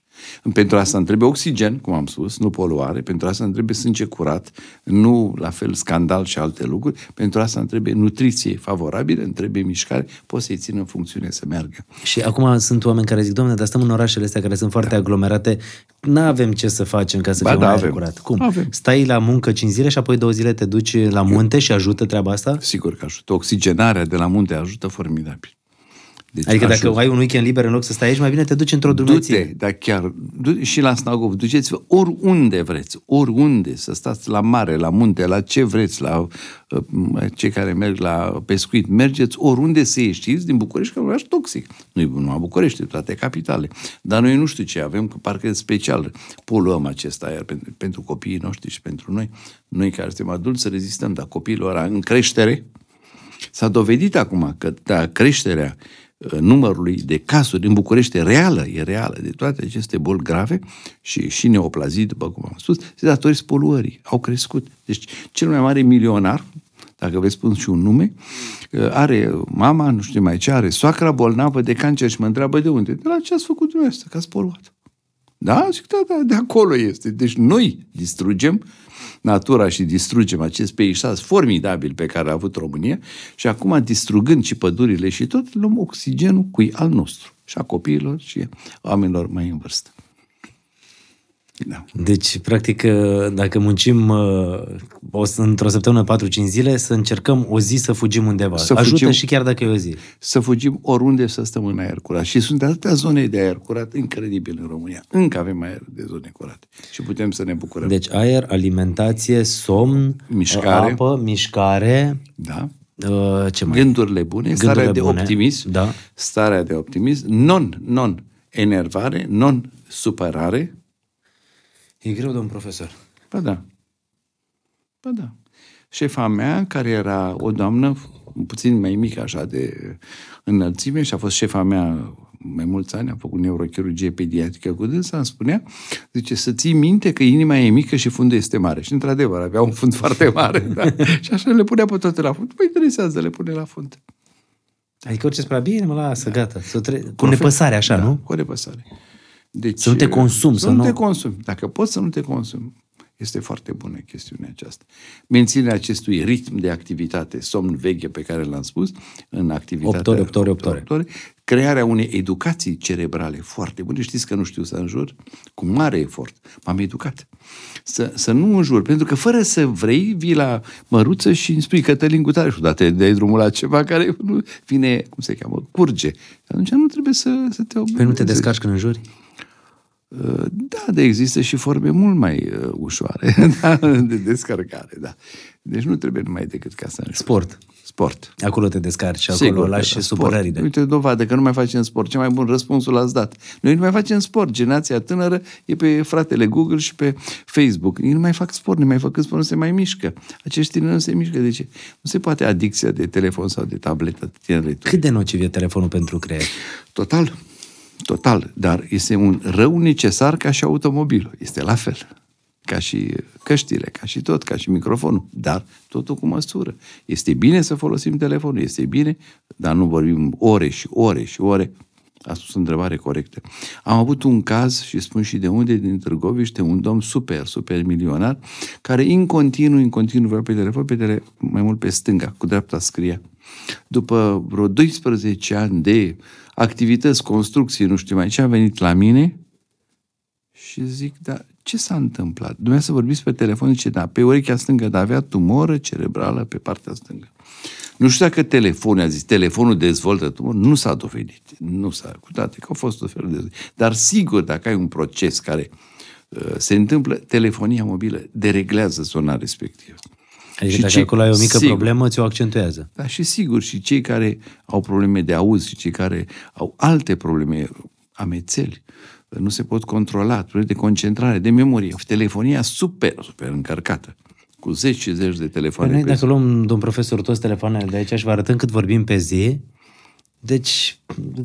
Pentru asta îmi trebuie oxigen, cum am spus, nu poluare, pentru asta îmi trebuie sânge curat, nu la fel scandal și alte lucruri, pentru asta îmi trebuie nutriție favorabilă, îmi trebuie mișcare, poți să-i țin în funcțiune să meargă. Și acum sunt oameni care zic, domnule, dar stăm în orașele astea care sunt da. foarte da. aglomerate, nu avem ce să facem ca să ba, fim da, mai avem. curat. Cum? Avem. Stai la muncă 5 zile și apoi două zile te duci la munte și ajută treaba asta? Sigur că ajută. Oxigenarea de la munte ajută formidabil. Deci adică dacă ajut. ai un weekend liber, în loc să stai aici, mai bine te duci într-o drumeție. Du-te, dar chiar du- și la Snagov, duceți-vă oriunde vreți, oriunde, să stați la mare, la munte, la ce vreți, la uh, cei care merg la pescuit, mergeți oriunde să ieșiți din București, că e un oraș toxic. Nu e numai București, toate capitale. Dar noi nu știu ce avem, că parcă special poluăm acest aer pentru, pentru copiii noștri și pentru noi. Noi care suntem adulți să rezistăm, dar copiilor în creștere s-a dovedit acum că da, creșterea uh, Uh, numărului de cazuri în București reală, e reală, de toate aceste boli grave și, și neoplazii, după cum am spus, se datorează poluării. Au crescut. Deci, cel mai mare milionar, dacă vă spun și un nume, uh, are mama, nu știu mai ce, are soacra bolnavă de cancer și mă întreabă de unde. De la ce ați făcut dumneavoastră? Că ați poluat. Da? Zic, da, da, de acolo este. Deci noi distrugem natura și distrugem acest peisaj formidabil pe care a avut România și acum distrugând și pădurile și tot, luăm oxigenul cui al nostru și a copiilor și a oamenilor mai în vârstă. Da. Deci, practic, ă, dacă muncim ă, o, într-o săptămână 4-5 zile, să încercăm o zi să fugim undeva. Să Ajută fugim, și chiar dacă e o zi. Să fugim oriunde să stăm în aer curat. Și sunt atâtea zone de aer curat incredibil în România. Încă avem aer de zone curate. Și putem să ne bucurăm. Deci aer, alimentație, somn, mișcare, apă, mișcare. Da. Ă, ce mai? Gândurile bune, Gândurile starea bune. de optimism, da. starea de optimism, non, non, enervare, non, supărare, E greu, domn profesor. Pă da. Pă da. Șefa mea, care era o doamnă puțin mai mică așa de înălțime și a fost șefa mea mai mulți ani, a făcut neurochirurgie pediatrică cu dânsa, îmi spunea, zice, să ții minte că inima e mică și fundul este mare. Și într-adevăr, avea un fund foarte mare. *laughs* da? și așa le punea pe toate la fund. Păi interesează, le pune la fund. Adică orice spre bine, mă lasă, da. gata. tre- cu nepăsare, așa, da, nu? Cu nepăsare. Deci, să nu te uh, consumi. Să, să nu te consumi. Dacă poți să nu te consumi, este foarte bună chestiunea aceasta. Menținerea acestui ritm de activitate, somn veche pe care l-am spus, în activitatea 8 ore, 8 ore, 8 ore. 8 ore crearea unei educații cerebrale foarte bune. Știți că nu știu să înjur? Cu mare efort. M-am educat. Să, să nu înjur, pentru că fără să vrei, vii la măruță și îmi spui te lingutare și odată dai drumul la ceva care nu vine, cum se cheamă, curge. Atunci nu trebuie să, să te... Păi nu te descarci când înjuri? Uh, da, de există și forme mult mai uh, ușoare *laughs* da, de descărcare, da. Deci nu trebuie numai decât ca să... Sport. Sport. Acolo te descarci, acolo Sigur, lași da, supărările. Uite, dovadă că nu mai facem sport. Ce mai bun răspunsul ați dat. Noi nu mai facem sport. Generația tânără e pe fratele Google și pe Facebook. Ei nu mai fac sport, nu mai fac sport, nu se mai mișcă. Acești tineri nu se mișcă. De ce? Nu se poate adicția de telefon sau de tabletă. Tinereturi. Cât de nociv e telefonul pentru creier? Total total, dar este un rău necesar ca și automobilul. Este la fel. Ca și căștile, ca și tot, ca și microfonul, dar totul cu măsură. Este bine să folosim telefonul, este bine, dar nu vorbim ore și ore și ore. A spus întrebare corectă. Am avut un caz, și spun și de unde, din Târgoviște, un domn super, super milionar, care în continuu, în continuu vorbea pe telefon, pe tele, mai mult pe stânga, cu dreapta scria după vreo 12 ani de activități, construcții, nu știu mai ce, a venit la mine și zic, da, ce s-a întâmplat? Dumneavoastră vorbiți pe telefon, zice, da, pe urechea stângă, dar avea tumoră cerebrală pe partea stângă. Nu știu dacă telefonul, a zis, telefonul dezvoltă tumor, nu s-a dovedit. Nu s-a, cu toate că au fost o fel de... Dar sigur, dacă ai un proces care uh, se întâmplă, telefonia mobilă dereglează zona respectivă. Adică și dacă cei, acolo ai o mică sigur, problemă, ți-o accentuează. Da, și sigur, și cei care au probleme de auz și cei care au alte probleme, amețeli, nu se pot controla, de concentrare, de memorie. Telefonia super, super încărcată cu zeci și zeci de telefoane. Păi noi, dacă luăm, domn profesor, toți telefoanele de aici și vă arătăm cât vorbim pe zi, deci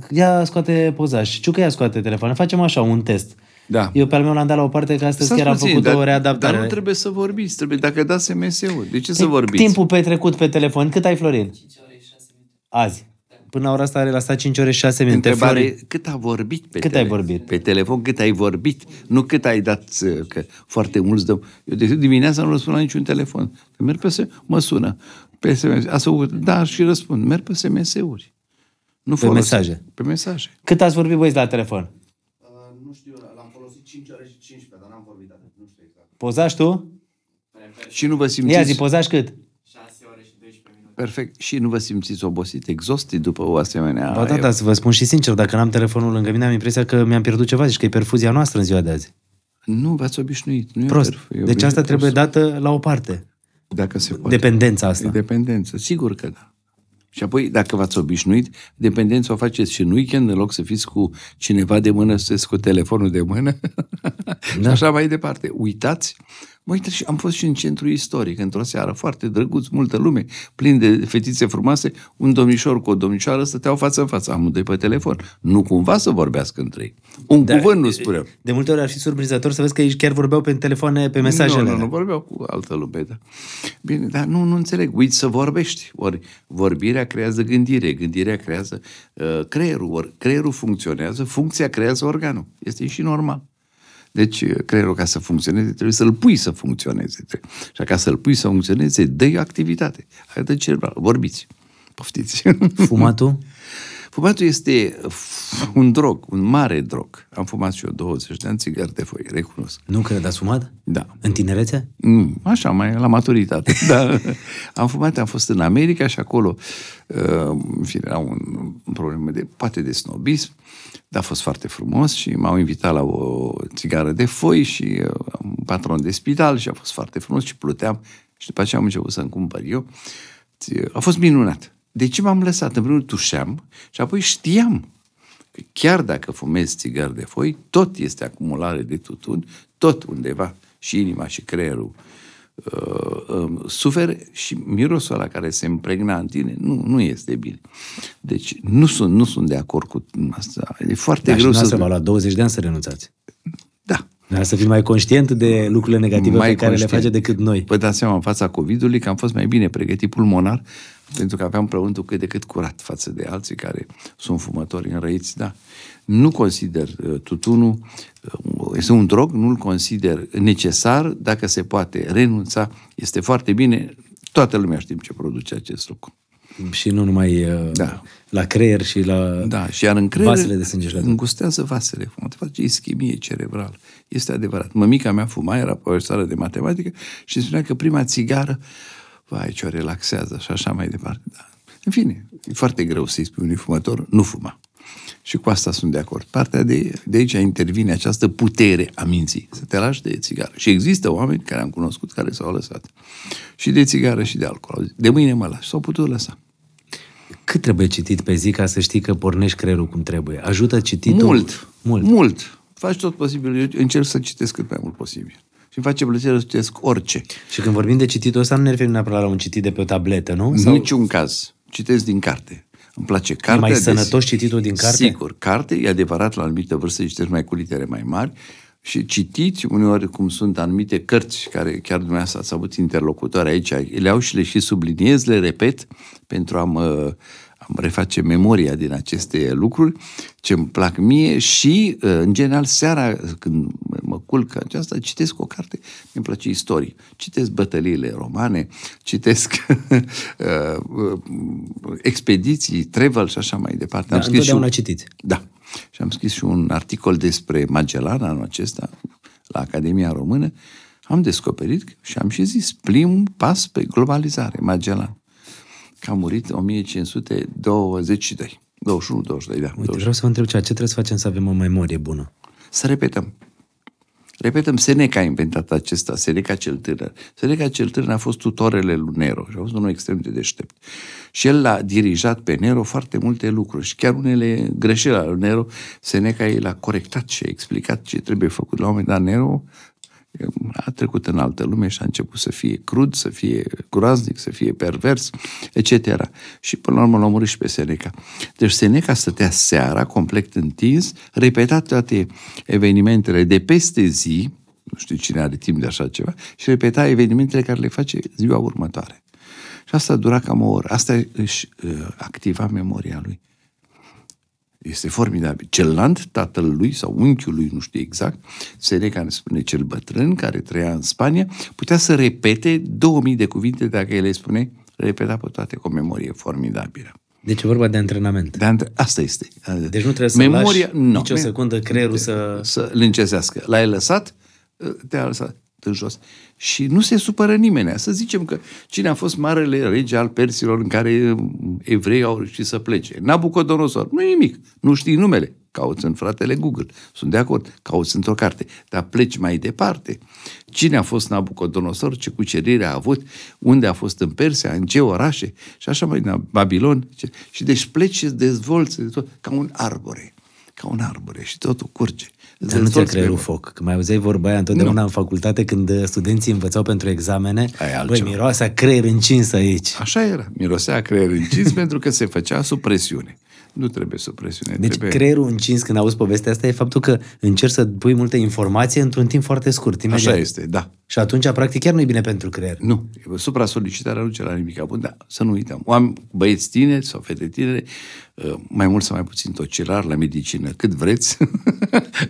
ea scoate poza și Ciucă ea scoate telefoane. Facem așa un test. Da. Eu pe al meu l-am dat la o parte că astăzi chiar am făcut dar, o readaptare. Dar nu trebuie să vorbiți, trebuie, dacă dați SMS-uri, de ce pe să vorbiți? Timpul petrecut pe telefon, cât ai, Florin? 5 ore 6 minute. Azi. Până la ora asta are la stat 5 ore 6 minute. Întrebare, Florin. cât a vorbit pe cât telefon? ai vorbit? Pe telefon, cât ai vorbit, nu cât ai dat, uh, că foarte mulți dăm. Eu, de dimineața nu răspund la niciun telefon. Merg pe SMS, mă sună pe SMS. Asta, da, și răspund. Merg pe SMS-uri. Nu pe folosim. mesaje. Pe mesaje. Cât ați vorbit, băieți, la telefon? Pozaș tu? Și nu vă simțiți... Ia zi, pozaș cât? 6 ore și 12 minute. Perfect. Și nu vă simțiți obosit, exhaustit după o asemenea... Ba da, da, să vă spun și sincer, dacă n-am telefonul lângă mine, am impresia că mi-am pierdut ceva, zici că e perfuzia noastră în ziua de azi. Nu, v-ați obișnuit. Nu Prost. E perf- e deci asta prost. trebuie dată la o parte. Dacă se poate. Dependența asta. E dependență, sigur că da. Și apoi, dacă v-ați obișnuit, dependența o faceți și în weekend, în loc să fiți cu cineva de mână, să cu telefonul de mână *laughs* da. și așa mai departe. Uitați voi și am fost și în centru istoric, într-o seară foarte drăguț, multă lume, plin de fetițe frumoase, un domnișor cu o domnișoară stăteau față în față, amândoi pe telefon. Nu cumva să vorbească între ei. Un da, cuvânt nu spuneau. De multe ori ar fi surprinzător să vezi că ei chiar vorbeau pe telefoane, pe mesajele. Nu, nu, nu, vorbeau cu altă lume, da. Bine, dar nu, nu înțeleg. Uiți să vorbești. Ori vorbirea creează gândire, gândirea creează uh, creierul, ori creierul funcționează, funcția creează organul. Este și normal. Deci, uh, creierul ca să funcționeze, trebuie să-l pui să funcționeze. Și ca să-l pui să funcționeze, dă activitate. Hai de cerebral. Vorbiți. Poftiți. Fumatul? *laughs* Fumatul este un drog, un mare drog. Am fumat și eu 20 de ani țigări de foi, recunosc. Nu cred, ați fumat? Da. În tinerețe? Mm, așa, mai la maturitate. *laughs* da. Am fumat, am fost în America și acolo, uh, în fine, era un problemă de, poate de snobism, dar a fost foarte frumos și m-au invitat la o țigară de foi și uh, un patron de spital și a fost foarte frumos și pluteam și după aceea am început să-mi cumpăr eu. A fost minunat de ce m-am lăsat? În primul rând tușeam și apoi știam că chiar dacă fumez țigări de foi, tot este acumulare de tutun, tot undeva și inima și creierul uh, uh, um, suferă și mirosul ăla care se împregna în tine nu, nu este bine. Deci nu sunt, nu sunt de acord cu asta. E foarte da, greu să... Dar la 20 de ani să renunțați. Da. Dar să fii mai conștient de lucrurile negative mai pe care conștient. le face decât noi. Păi dați seama, în fața COVID-ului, că am fost mai bine pregătit pulmonar, pentru că aveam plământul cât de cât curat față de alții care sunt fumători înrăiți, da. Nu consider uh, tutunul, uh, este un drog, nu-l consider necesar, dacă se poate renunța, este foarte bine, toată lumea știm ce produce acest lucru. Și nu numai uh, da. la creier și la da, și iar în creier, vasele de sânge. Da. Îngustează vasele, cum te face ischemie cerebrală. Este adevărat. Mămica mea fuma, era profesoară de matematică și spunea că prima țigară vai ce o relaxează și așa mai departe. Da. În fine, e foarte greu să-i spui unui fumător, nu fuma. Și cu asta sunt de acord. Partea de, de aici intervine această putere a minții, să te lași de țigară. Și există oameni care am cunoscut care s-au lăsat. Și de țigară și de alcool. De mâine mă lași. S-au putut lăsa. Cât trebuie citit pe zi ca să știi că pornești creierul cum trebuie? Ajută cititul? Mult. Mult. Mult. Faci tot posibil. Eu încerc să citesc cât mai mult posibil și face plăcere să citesc orice. Și când vorbim de cititul ăsta, nu ne referim neapărat la un citit de pe o tabletă, nu? Sau... Niciun caz. Citesc din carte. Îmi place cartea. E mai sănătos sănătos deci, cititul din carte? Sigur, carte, e adevărat, la anumită vârstă citesc mai cu litere mai mari, și citiți uneori cum sunt anumite cărți care chiar dumneavoastră ați avut interlocutori aici, le au și le și subliniez, le repet pentru a mă am reface memoria din aceste lucruri, ce îmi plac mie și, uh, în general, seara când mă culc aceasta, citesc o carte, mi-mi place istorie. Citesc bătăliile romane, citesc *laughs* uh, uh, expediții, travel și așa mai departe. Da, am scris și un... Da. Și am scris și un articol despre Magellan anul acesta la Academia Română. Am descoperit și am și zis, plim pas pe globalizare, Magellan că a murit 1522. 21, 22, da. Uite, vreau să vă întreb ceva. Ce trebuie să facem să avem o memorie bună? Să repetăm. Repetăm, Seneca a inventat acesta, Seneca cel tânăr. Seneca cel tânăr a fost tutorele lui Nero și a fost unul extrem de deștept. Și el l-a dirijat pe Nero foarte multe lucruri și chiar unele greșeli ale lui Nero, Seneca el a corectat și a explicat ce trebuie făcut. La oameni, dar Nero a trecut în altă lume și a început să fie crud, să fie groaznic, să fie pervers, etc. Și până la urmă l-a omorât și pe Seneca. Deci Seneca stătea seara, complet întins, repeta toate evenimentele de peste zi, nu știu cine are timp de așa ceva, și repeta evenimentele care le face ziua următoare. Și asta dura cam o oră. Asta își uh, activa memoria lui. Este formidabil. Celălalt, tatăl lui sau unchiul lui, nu știu exact, Seneca ne spune cel bătrân care trăia în Spania, putea să repete 2000 de cuvinte dacă el le spune, repeta pe toate cu o memorie formidabilă. Deci e vorba de antrenament. De antre- asta este. Deci nu trebuie să Memoria, lași no, nicio secundă creierul de, să... Să lâncezească. L-ai lăsat, te-a lăsat în jos. Și nu se supără nimeni. Să zicem că cine a fost marele rege al persilor în care evrei au reușit să plece? Nabucodonosor. Nu nimic. Nu știi numele. Cauți în fratele Google. Sunt de acord. Cauți într-o carte. Dar pleci mai departe. Cine a fost Nabucodonosor? Ce cucerire a avut? Unde a fost în Persia? În ce orașe? Și așa mai în Babilon. Și deci pleci și dezvolți ca un arbore. Ca un arbore. Și totul curge. Dar nu ți-a creierul foc. Că mai auzeai vorba aia întotdeauna nu. în facultate când uh, studenții învățau pentru examene. Băi, miroasea creier încins aici. Așa era. Mirosea creier încins *laughs* pentru că se făcea sub presiune nu trebuie să presiune. Deci trebuie... creierul încins când auzi povestea asta e faptul că încerci să pui multe informații într-un timp foarte scurt. Imediat. Așa este, da. Și atunci, practic, chiar nu e bine pentru creier. Nu. Supra-solicitarea nu ce la nimic bun, dar să nu uităm. Oameni, băieți tine sau fete tinere, ă, mai mult sau mai puțin ce la medicină, cât vreți,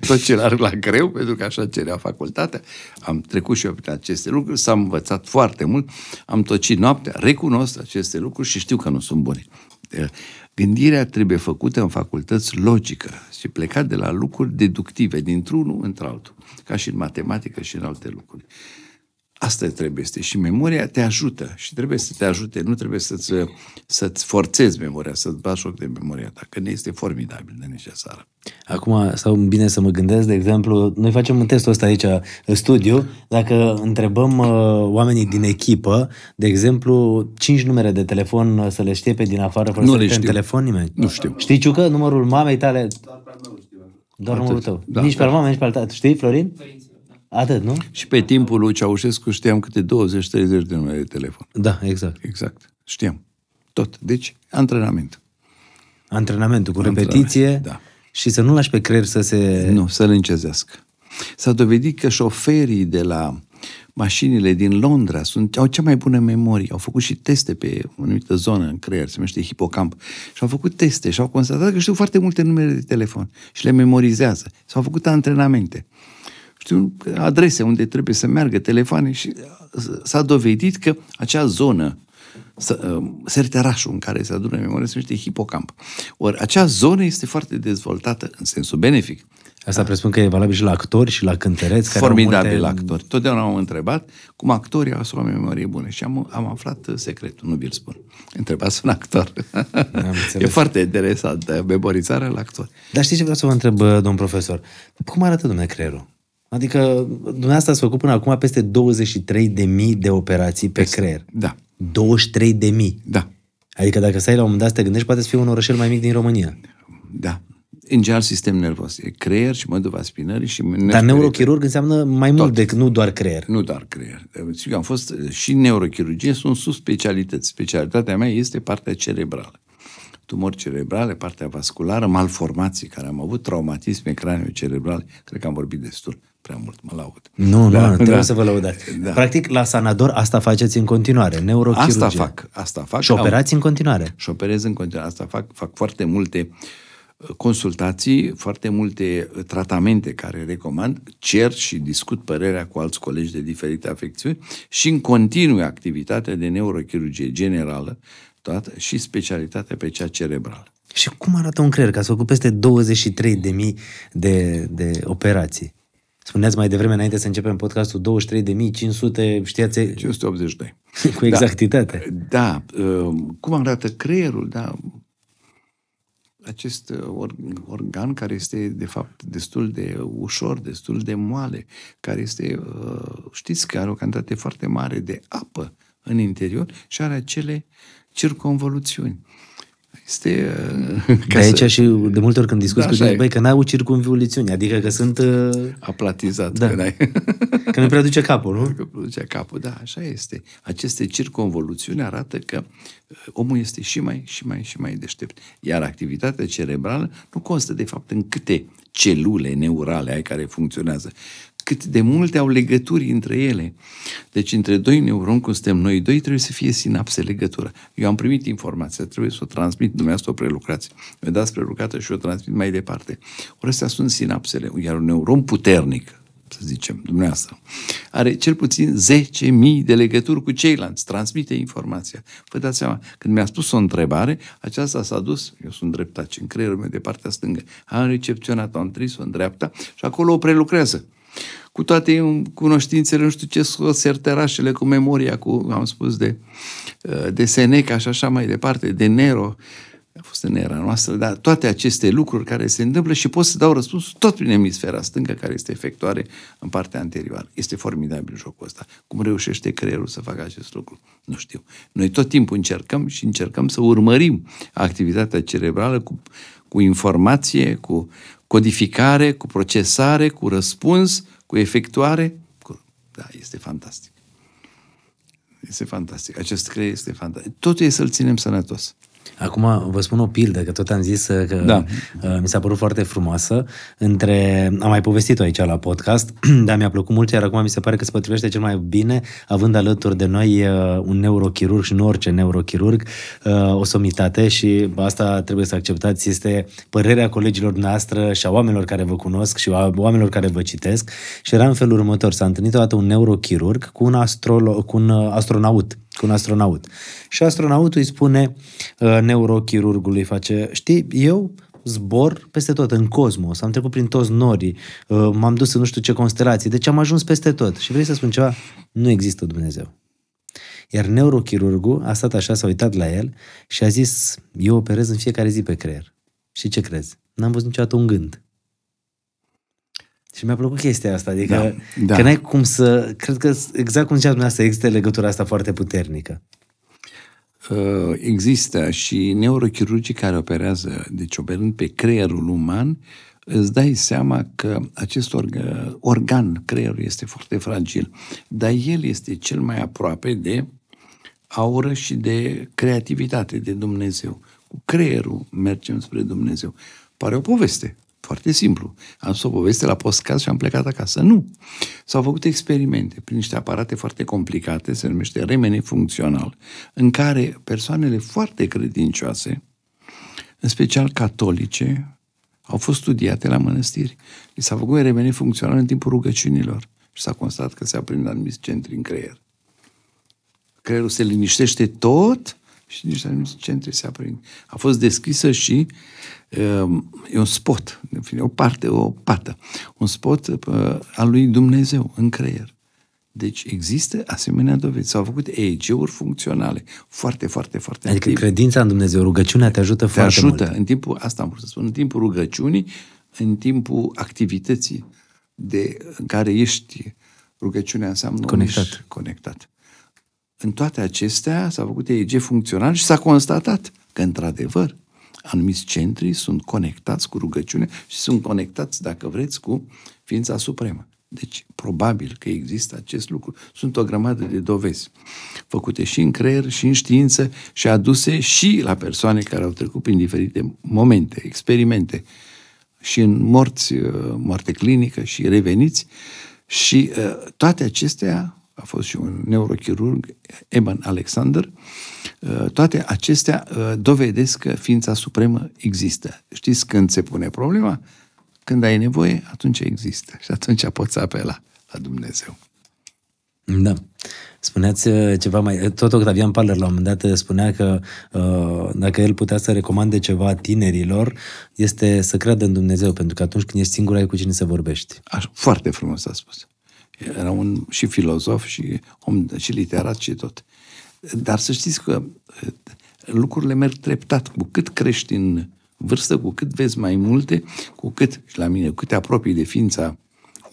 *laughs* ce la greu, pentru că așa cerea facultatea. Am trecut și eu prin aceste lucruri, s-am învățat foarte mult, am tocit noaptea, recunosc aceste lucruri și știu că nu sunt bune. Eh, gândirea trebuie făcută în facultăți logică și plecat de la lucruri deductive, dintr-unul într-altul, ca și în matematică și în alte lucruri. Asta trebuie să Și memoria te ajută și trebuie să te ajute. Nu trebuie să-ți, să-ți forțezi memoria, să-ți bași joc de memoria ta, că ne este formidabil de necesară. Acum sau bine să mă gândesc, de exemplu, noi facem un testul ăsta aici, în studiu, dacă întrebăm uh, oamenii din echipă, de exemplu, cinci numere de telefon să le știe pe din afară fără nu să le știu. telefon nimeni. Nu știu. Știi, Ciucă, numărul mamei tale... Doar, Doar numărul tău. Da, nici pe al mamei, nici pe al tău. Știi, Florin? Părinții. Atât, nu? Și pe timpul lui Ceaușescu știam câte 20-30 de numere de telefon. Da, exact. Exact. Știam. Tot. Deci, antrenament. Antrenamentul cu Antrenament, repetiție da. și să nu lași pe creier să se... Nu, să-l încezească. S-a dovedit că șoferii de la mașinile din Londra sunt, au cea mai bună memorie. Au făcut și teste pe o anumită zonă în creier, se numește hipocamp, și au făcut teste și au constatat că știu foarte multe numere de telefon și le memorizează. S-au făcut antrenamente știu adrese unde trebuie să meargă, telefoane și s-a dovedit că acea zonă uh, serterașul în care se adună memoria se numește hipocamp. Ori acea zonă este foarte dezvoltată în sensul benefic. Asta da. presupun că e valabil și la actori și la cântăreți. Care Formidabil multe... la actori. Totdeauna am întrebat cum actorii au asumat memorie bună și am, am aflat uh, secretul, nu vi-l spun. Întrebați un actor. *laughs* e foarte interesant, uh, memorizarea la actori. Dar știți ce vreau să vă întreb, domn profesor? Cum arată, domnule, creierul? Adică dumneavoastră ați făcut până acum peste 23.000 de operații pe peste, creier. Da. 23.000? Da. Adică dacă stai la un moment dat să te gândești, poate să fie un orășel mai mic din România. Da. În general, sistem nervos. E creier și măduva spinării și... Dar neurochirurg înseamnă mai Tot. mult decât nu doar creier. Nu doar creier. Eu am fost eh, și neurochirurgie, sunt sub specialități. Specialitatea mea este partea cerebrală tumori cerebrale, partea vasculară, malformații care am avut, traumatisme cranio-cerebrale, cred că am vorbit destul prea mult, mă laud. Nu, da, nu, trebuie da. să vă laudați. Da. Practic, la Sanador asta faceți în continuare, neurochirurgie. Asta fac, asta fac. Și operați în continuare. Și operez în continuare, asta fac, fac foarte multe uh, consultații, foarte multe uh, tratamente care recomand, cer și discut părerea cu alți colegi de diferite afecțiuni și în continuă activitatea de neurochirurgie generală toată și specialitatea pe cea cerebrală. Și cum arată un creier? Că ați făcut peste 23.000 de, de operații. Spuneați mai devreme, înainte să începem podcastul, 23.500, știați... 582. *laughs* Cu exactitate. Da. da. Uh, cum arată creierul, da. Acest uh, organ care este, de fapt, destul de ușor, destul de moale, care este, uh, știți că are o cantitate foarte mare de apă în interior și are acele circonvoluțiuni. Este, uh, de aici să... și de multe ori când da, discuți da, cu tine, băi, că n-au circumviulițiuni, adică că sunt... Uh... Aplatizat. Da. *laughs* Că, că nu prea duce capul, nu? Că duce capul, da, așa este. Aceste circunvoluțiuni arată că uh, omul este și mai, și mai, și mai deștept. Iar activitatea cerebrală nu constă, de fapt, în câte celule neurale ai care funcționează, cât de multe au legături între ele. Deci între doi neuroni, cum suntem noi doi, trebuie să fie sinapse, legătură. Eu am primit informația, trebuie să o transmit, dumneavoastră o prelucrați. Mi-o dați prelucrată și o transmit mai departe. Ori astea sunt sinapsele, iar un neuron puternic, să zicem, dumneavoastră, are cel puțin 10.000 de legături cu ceilalți, transmite informația. Vă dați seama, când mi-a spus o întrebare, aceasta s-a dus, eu sunt dreptat în creierul meu de partea stângă, am recepționat-o, am o în dreapta și acolo o prelucrează. Cu toate cunoștințele, nu știu ce, serterașele cu memoria, cu, am spus, de, uh, de Seneca și așa mai departe, de Nero, a fost în era noastră, dar toate aceste lucruri care se întâmplă și pot să dau răspuns tot prin emisfera stângă care este efectoare în partea anterioară. Este formidabil jocul ăsta. Cum reușește creierul să facă acest lucru? Nu știu. Noi tot timpul încercăm și încercăm să urmărim activitatea cerebrală cu, cu informație, cu codificare, cu procesare, cu răspuns, cu efectuare. Da, este fantastic. Este fantastic. Acest creier este fantastic. Totul e să-l ținem sănătos. Acum vă spun o pildă, că tot am zis că da. Uh, mi s-a părut foarte frumoasă. Între, am mai povestit-o aici la podcast, *clears throat* dar mi-a plăcut mult, iar acum mi se pare că se potrivește cel mai bine, având alături de noi uh, un neurochirurg și nu orice neurochirurg, uh, o somitate și asta trebuie să acceptați, este părerea colegilor noastre și a oamenilor care vă cunosc și a oamenilor care vă citesc. Și era în felul următor, s-a întâlnit odată un neurochirurg cu un, astrolo- cu un astronaut cu un astronaut. Și astronautul îi spune uh, neurochirurgului, face, știi, eu zbor peste tot, în cosmos, am trecut prin toți norii, uh, m-am dus în nu știu ce constelații, deci am ajuns peste tot. Și vrei să spun ceva? Nu există Dumnezeu. Iar neurochirurgul a stat așa, s-a uitat la el și a zis, eu operez în fiecare zi pe creier. Și ce crezi? N-am văzut niciodată un gând. Și mi-a plăcut chestia asta, adică da, da. că n-ai cum să... Cred că, exact cum zicea dumneavoastră, există legătura asta foarte puternică. Uh, există și neurochirurgii care operează, deci operând pe creierul uman, îți dai seama că acest organ, organ creierul este foarte fragil, dar el este cel mai aproape de aură și de creativitate, de Dumnezeu. Cu creierul mergem spre Dumnezeu. Pare o poveste, foarte simplu. Am spus o poveste la postcaz și am plecat acasă. Nu. S-au făcut experimente prin niște aparate foarte complicate, se numește remene funcțional, în care persoanele foarte credincioase, în special catolice, au fost studiate la mănăstiri. Li s-a făcut remene funcțional în timpul rugăciunilor și s-a constatat că se aprind anumite centri în creier. Creierul se liniștește tot și niște anumite centri se aprind. A fost deschisă și Ehm, e un spot, o parte, o pată, un spot uh, al lui Dumnezeu în creier. Deci există asemenea dovezi. S-au făcut EEG-uri funcționale. Foarte, foarte, foarte Adică activ. credința în Dumnezeu, rugăciunea te ajută te foarte ajută. mult. În timpul, asta am vrut să spun, în timpul rugăciunii, în timpul activității de, în care ești rugăciunea înseamnă conectat. conectat. În toate acestea s-a făcut EEG funcțional și s-a constatat că, într-adevăr, anumiți centri sunt conectați cu rugăciune și sunt conectați, dacă vreți, cu ființa supremă. Deci, probabil că există acest lucru. Sunt o grămadă de dovezi făcute și în creier, și în știință, și aduse și la persoane care au trecut prin diferite momente, experimente, și în morți, uh, moarte clinică, și reveniți. Și uh, toate acestea a fost și un neurochirurg, Eman Alexander, uh, toate acestea uh, dovedesc că ființa supremă există. Știți când se pune problema? Când ai nevoie, atunci există și atunci poți apela la Dumnezeu. Da. Spuneați uh, ceva mai... Tot Octavian Paller la un moment dat spunea că dacă el putea să recomande ceva tinerilor, este să creadă în Dumnezeu, pentru că atunci când ești singur ai cu cine să vorbești. Așa, foarte frumos a spus. Era un și filozof și om și literat și tot. Dar să știți că eh, lucrurile merg treptat. Cu cât crești în vârstă, cu cât vezi mai multe, cu cât, și la mine, cu cât te apropii de ființa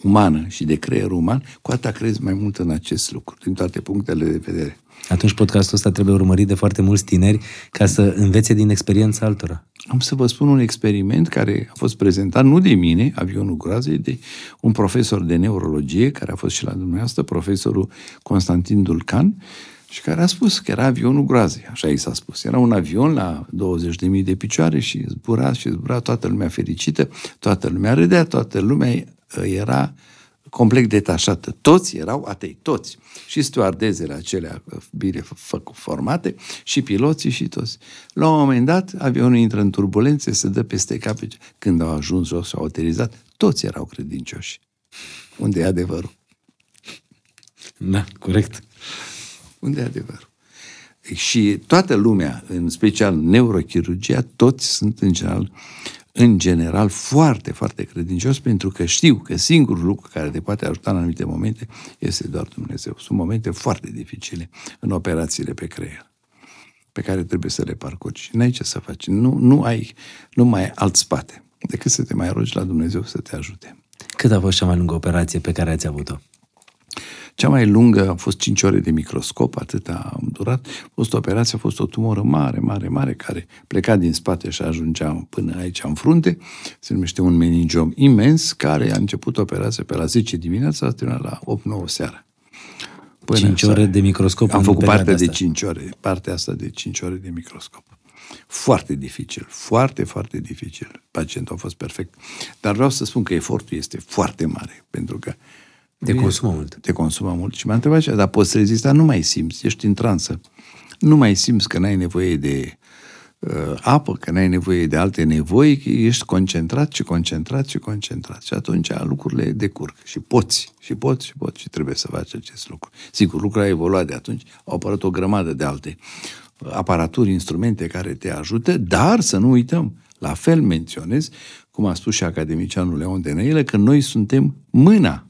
umană și de creier uman, cu atât crezi mai mult în acest lucru, din toate punctele de vedere. Atunci podcastul ăsta trebuie urmărit de foarte mulți tineri ca să învețe din experiența altora. Am să vă spun un experiment care a fost prezentat nu de mine, avionul groazei, de un profesor de neurologie, care a fost și la dumneavoastră, profesorul Constantin Dulcan, și care a spus că era avionul groazei, așa i s-a spus. Era un avion la 20.000 de picioare și zbura și zbura, toată lumea fericită, toată lumea râdea, toată lumea era uh, complet detașată. Toți erau atei, toți. Și stewardezele acelea uh, bine formate, și piloții și toți. La un moment dat, avionul intră în turbulențe, se dă peste cap. Când au ajuns jos, au aterizat, toți erau credincioși. Unde e adevărul? Da, corect. Unde e adevărul? Și toată lumea, în special neurochirurgia, toți sunt în general în general, foarte, foarte credincios, pentru că știu că singurul lucru care te poate ajuta în anumite momente este doar Dumnezeu. Sunt momente foarte dificile în operațiile pe creier, pe care trebuie să le parcurgi. N-ai ce să faci. Nu, nu, ai, nu mai ai alt spate decât să te mai rogi la Dumnezeu să te ajute. Cât a fost cea mai lungă operație pe care ați avut-o? Cea mai lungă a fost 5 ore de microscop, atât am durat. A fost o operație, a fost o tumoră mare, mare, mare, care pleca din spate și ajungea până aici în frunte. Se numește un meningiom imens, care a început operația pe la 10 dimineața, a terminat la 8-9 seara. Până 5 ore de microscop. Am făcut partea asta. de 5 ore, partea asta de 5 ore de microscop. Foarte dificil, foarte, foarte dificil. Pacientul a fost perfect. Dar vreau să spun că efortul este foarte mare, pentru că uh, te e, consumă mult. Te consumă mult. Și m-a întrebat așa, dar poți rezista? Nu mai simți, ești în transă. Nu mai simți că n-ai nevoie de uh, apă, că n-ai nevoie de alte nevoi, ești concentrat și concentrat și concentrat. Și atunci lucrurile decurg și poți, și poți, și poți, și trebuie să faci acest lucru. Sigur, lucrurile au evoluat de atunci, au apărut o grămadă de alte aparaturi, instrumente care te ajută, dar să nu uităm, la fel menționez, cum a spus și academicianul Leon Năilă, că noi suntem mâna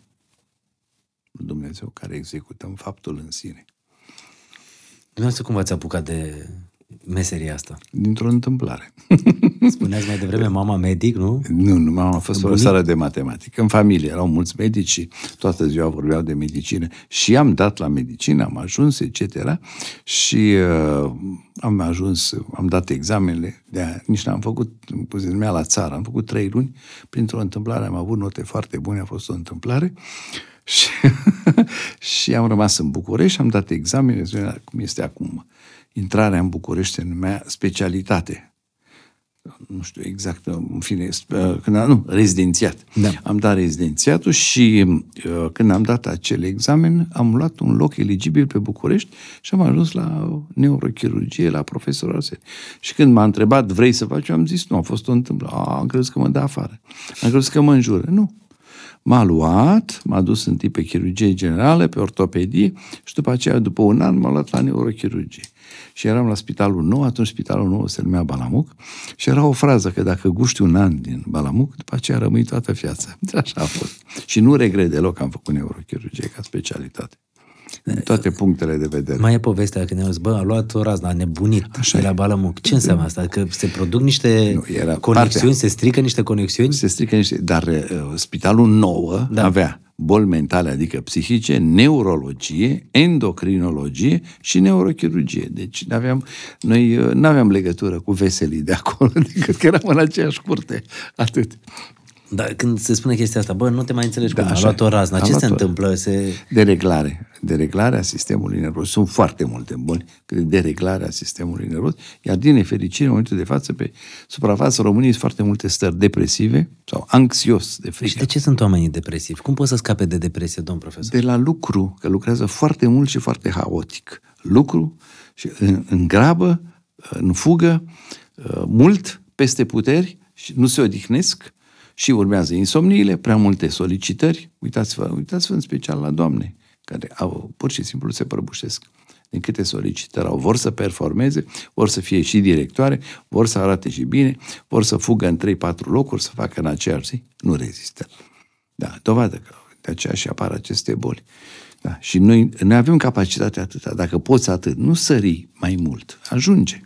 Dumnezeu care execută în faptul în sine. Dumneavoastră cum v-ați apucat de meseria asta? Dintr-o întâmplare. *laughs* Spuneați mai devreme mama medic, nu? Nu, nu, mama a fost sală de matematică. În familie erau mulți medici și toată ziua vorbeau de medicină. Și am dat la medicină, am ajuns, etc. Și uh, am ajuns, am dat examenele, de nici n-am făcut, cum se la țară, am făcut trei luni. Printr-o întâmplare am avut note foarte bune, a fost o întâmplare. Uh, și, *laughs* și am rămas în București, am dat examene, cum este acum. Intrarea în București în mea specialitate. Nu știu exact, în fine, uh, când am, nu, rezidențiat. Da. Am dat rezidențiatul și uh, când am dat acel examen, am luat un loc eligibil pe București și am ajuns la neurochirurgie, la profesorul Arsene. Și când m-a întrebat, vrei să faci, eu am zis, nu, a fost o întâmplare. A, am crezut că mă dă afară. Am crezut că mă înjură. Nu, m-a luat, m-a dus în pe chirurgie generale, pe ortopedie și după aceea, după un an, m-a luat la neurochirurgie. Și eram la spitalul nou, atunci spitalul nou se numea Balamuc și era o frază că dacă guști un an din Balamuc, după aceea rămâi toată viața. *laughs* Așa a fost. Și nu regret deloc că am făcut neurochirurgie ca specialitate toate punctele de vedere. Mai e povestea când ne auzi, bă, a luat o razna, a nebunit Așa la Balamuc. Ce înseamnă asta? Că se produc niște nu, era conexiuni, partea. se strică niște conexiuni? Se strică niște, dar uh, spitalul nouă da. avea boli mentale, adică psihice, neurologie, endocrinologie și neurochirurgie. Deci aveam, noi uh, nu aveam legătură cu veselii de acolo, *laughs* decât adică că eram în aceeași curte. Atât. Dar când se spune chestia asta, bă, nu te mai înțelegi da, cu a luat o razna, ce se întâmplă? Se... Dereglare. Dereglarea sistemului nervos. Sunt foarte multe boli de dereglarea sistemului nervos, iar din nefericire, în momentul de față, pe suprafața României sunt foarte multe stări depresive sau anxios de păi, frică. Și de ce sunt oamenii depresivi? Cum poți să scape de depresie, domn profesor? De la lucru, că lucrează foarte mult și foarte haotic. Lucru și în, în grabă, în fugă, uh, mult, peste puteri, și nu se odihnesc și urmează insomniile, prea multe solicitări. Uitați-vă, uitați-vă în special la doamne, care au, pur și simplu se prăbușesc din câte solicitări au. Vor să performeze, vor să fie și directoare, vor să arate și bine, vor să fugă în 3-4 locuri, să facă în aceeași zi. Nu rezistă. Da, dovadă că de aceea și apar aceste boli. Da, și noi, noi avem capacitatea atâta. Dacă poți atât, nu sări mai mult. Ajunge.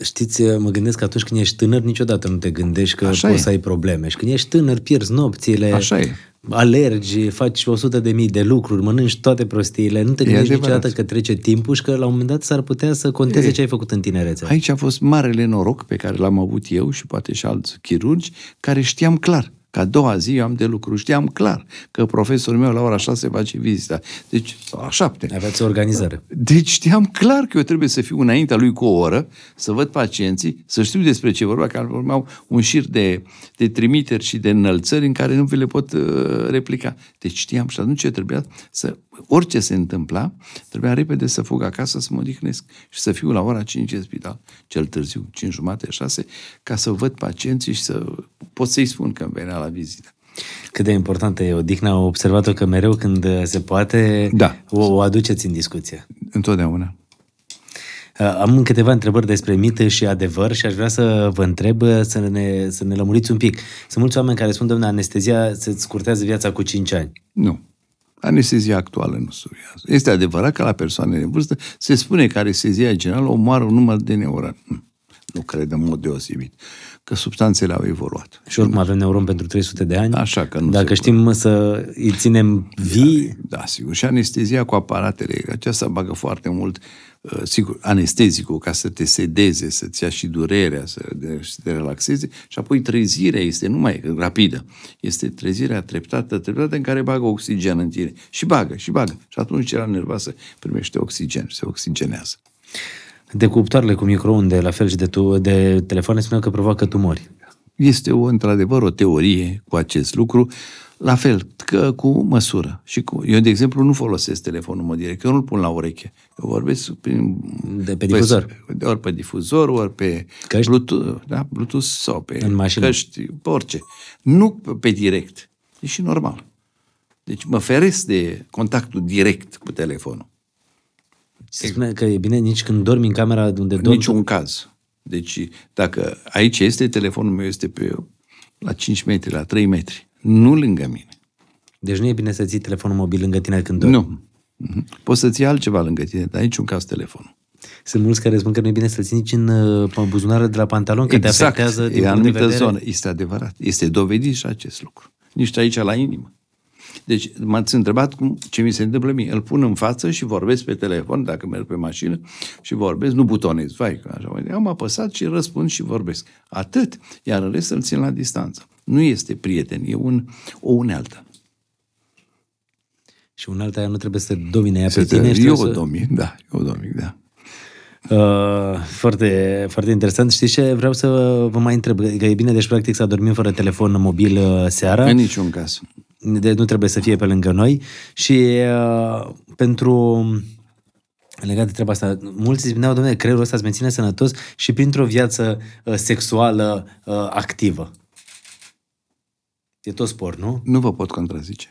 Știți, mă gândesc că atunci când ești tânăr, niciodată nu te gândești că Așa poți e. să ai probleme. Și când ești tânăr, pierzi nopțile, Așa e. alergi, faci 100 de mii de lucruri, mănânci toate prostiile, nu te gândești niciodată că trece timpul și că la un moment dat s-ar putea să conteze e. ce ai făcut în tinerețe. Aici a fost marele noroc pe care l-am avut eu și poate și alți chirurgi, care știam clar ca a doua zi eu am de lucru. Știam clar că profesorul meu la ora 6 face vizita. Deci, la 7. Aveați o organizare. Deci știam clar că eu trebuie să fiu înaintea lui cu o oră, să văd pacienții, să știu despre ce vorba, că urmau un șir de, de trimiteri și de înălțări în care nu vi le pot uh, replica. Deci știam și atunci eu trebuia să orice se întâmpla, trebuia repede să fug acasă să mă odihnesc și să fiu la ora 5 în spital, cel târziu, 5 jumate, 6, ca să văd pacienții și să pot să-i spun că îmi venea la vizită. Cât de importantă e odihna, au observat-o că mereu când se poate da. o, o aduceți în discuție. Întotdeauna. Uh, am câteva întrebări despre mită și adevăr și aș vrea să vă întreb uh, să ne, să ne lămuriți un pic. Sunt mulți oameni care spun, domnule, anestezia se scurtează viața cu 5 ani. Nu. Anestezia actuală nu studiază. Este adevărat că la persoanele în vârstă se spune că anestezia generală omoară un număr de neuroni. Hm, nu cred în mod deosebit că substanțele au evoluat. Și oricum avem neuron pentru 300 de ani. Așa că nu Dacă știm poate. să îi ținem da, vii... Da, da, sigur. Și anestezia cu aparatele, aceasta bagă foarte mult Uh, sigur, anestezicul ca să te sedeze, să-ți ia și durerea, să te relaxeze și apoi trezirea este numai rapidă. Este trezirea treptată, treptată în care bagă oxigen în tine. Și bagă, și bagă. Și atunci cea nervoasă primește oxigen se oxigenează. De cuptoarele cu microunde, la fel și de, tu, de telefoane, spuneau că provoacă tumori. Este o, într-adevăr o teorie cu acest lucru. La fel, că cu măsură. Și cu... Eu, de exemplu, nu folosesc telefonul meu direct. Eu nu-l pun la ureche. Eu vorbesc prin... De pe difuzor. Pe, păi, ori pe difuzor, ori pe căști? Bluetooth, da? Bluetooth sau pe În mașină. căști, pe orice. Nu pe direct. E și normal. Deci mă feresc de contactul direct cu telefonul. Se spune că e bine nici când dormi în camera unde dormi? Niciun caz. Deci, dacă aici este, telefonul meu este pe la 5 metri, la 3 metri nu lângă mine. Deci nu e bine să ții telefonul mobil lângă tine când dormi? Nu. Mhm. Poți să ții altceva lângă tine, dar niciun caz telefonul. Sunt mulți care spun că nu e bine să-l ții nici în uh, buzunară de la pantalon, că exact. te afectează din e anumită de vedere. zonă. Este adevărat. Este dovedit și acest lucru. Nici aici la inimă. Deci m-ați întrebat cum, ce mi se întâmplă mie. Îl pun în față și vorbesc pe telefon, dacă merg pe mașină, și vorbesc, nu butonez, vai, așa mai Am apăsat și răspund și vorbesc. Atât. Iar în rest îl țin la distanță. Nu este prieten, e un, o unealtă. Și unealta nu trebuie să domine ea pe tine. Eu o să... domin, da, eu o domin, da. Uh, foarte, foarte interesant. Știți ce? Vreau să vă mai întreb. Că e bine, deci practic să dormim fără telefon mobil uh, seara. În niciun caz. De, nu trebuie să fie pe lângă noi. Și uh, pentru legat de treaba asta, mulți spuneau, domnule, creierul ăsta îți menține sănătos și printr-o viață uh, sexuală uh, activă. E tot sport, nu? Nu vă pot contrazice.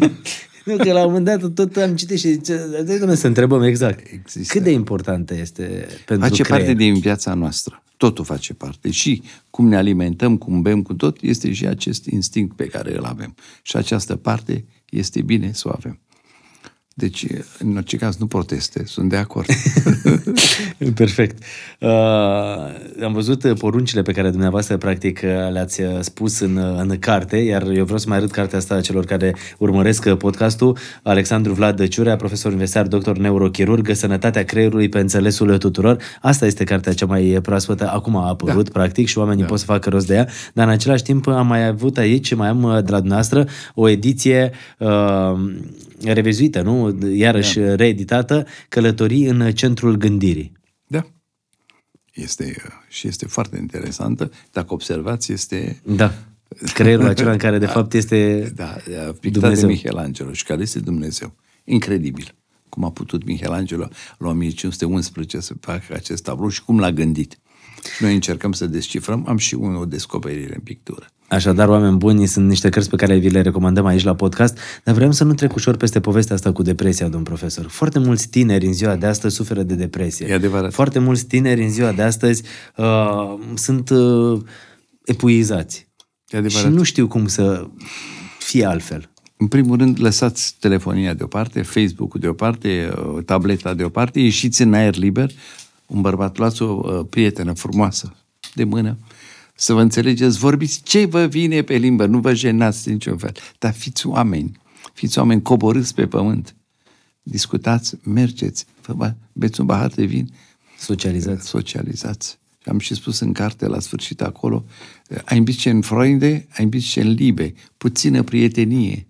*laughs* nu, că la un moment dat tot am citit și zice, să întrebăm exact. Există. Cât de importantă este pentru Face creier? parte din viața noastră. Totul face parte. Și cum ne alimentăm, cum bem cu tot, este și acest instinct pe care îl avem. Și această parte este bine să o avem. Deci, în orice caz, nu proteste, sunt de acord. *laughs* Perfect. Uh, am văzut uh, poruncile pe care dumneavoastră, practic, uh, le-ați uh, spus în, în carte, iar eu vreau să mai arăt cartea asta celor care urmăresc podcastul. Alexandru Vlad Dăciurea, profesor universitar, doctor neurochirurg, Sănătatea creierului pe înțelesul tuturor. Asta este cartea cea mai proaspătă, acum a apărut, da. practic, și oamenii da. pot să facă rost de ea, dar în același timp am mai avut aici, mai am de la dumneavoastră, o ediție uh, revizuită, nu? Iarăși da. reeditată, Călătorii în centrul gândirii. Da. Este, uh, și este foarte interesantă. Dacă observați, este... Da. Creierul *laughs* acela în care, de da, fapt, este Da, pictat Dumnezeu. de Michelangelo și care este Dumnezeu. Incredibil. Cum a putut Michelangelo la 1511 să facă acest tablou și cum l-a gândit. Noi încercăm să descifrăm, am și unul descoperire în pictură. Așadar, oameni buni, sunt niște cărți pe care vi le recomandăm aici la podcast, dar vrem să nu trec ușor peste povestea asta cu depresia, domn profesor. Foarte mulți tineri în ziua de astăzi suferă de depresie. E adevărat. Foarte mulți tineri în ziua de astăzi uh, sunt uh, epuizați. E adevărat. Și nu știu cum să fie altfel. În primul rând, lăsați telefonia deoparte, Facebook-ul deoparte, uh, tableta deoparte, ieșiți în aer liber, un bărbat, luați o uh, prietenă frumoasă de mână, să vă înțelegeți, vorbiți ce vă vine pe limbă, nu vă jenați niciun fel, dar fiți oameni, fiți oameni coborâți pe pământ, discutați, mergeți, vă beți un bahar de vin, socializați. socializați. Am și spus în carte, la sfârșit acolo, ein în Freunde, ein în libe, puțină prietenie,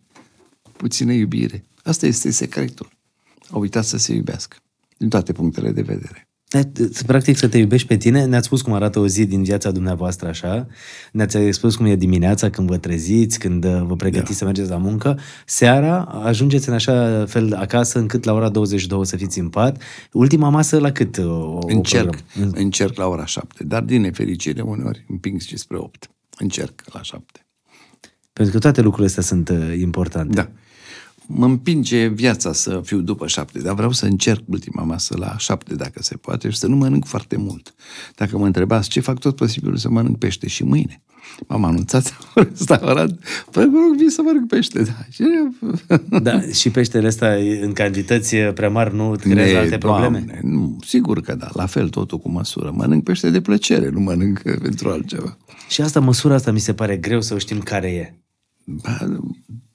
puțină iubire. Asta este secretul. Au uitat să se iubească, din toate punctele de vedere. Practic să te iubești pe tine, ne-ați spus cum arată o zi din viața dumneavoastră așa, ne-ați spus cum e dimineața când vă treziți, când uh, vă pregătiți yeah. Da. să mergeți la muncă, seara ajungeți în așa fel acasă încât la ora 22 să fiți în pat, ultima masă la cât? Uh, o, încerc, o încerc la ora 7, dar din nefericire uneori împing și spre 8, încerc la 7. Pentru că toate lucrurile astea sunt uh, importante. Da mă împinge viața să fiu după șapte, dar vreau să încerc ultima masă la șapte, dacă se poate, și să nu mănânc foarte mult. Dacă mă întrebați ce fac tot posibilul să mănânc pește și mâine. M-am anunțat la un restaurant, păi mă rog, vin să mănânc pește, da. Și... da, și peștele ăsta în cantități prea mari nu creează alte probleme? Doamne, nu, sigur că da, la fel totul cu măsură. Mănânc pește de plăcere, nu mănânc pentru altceva. Și asta, măsura asta mi se pare greu să o știm care e. Ba,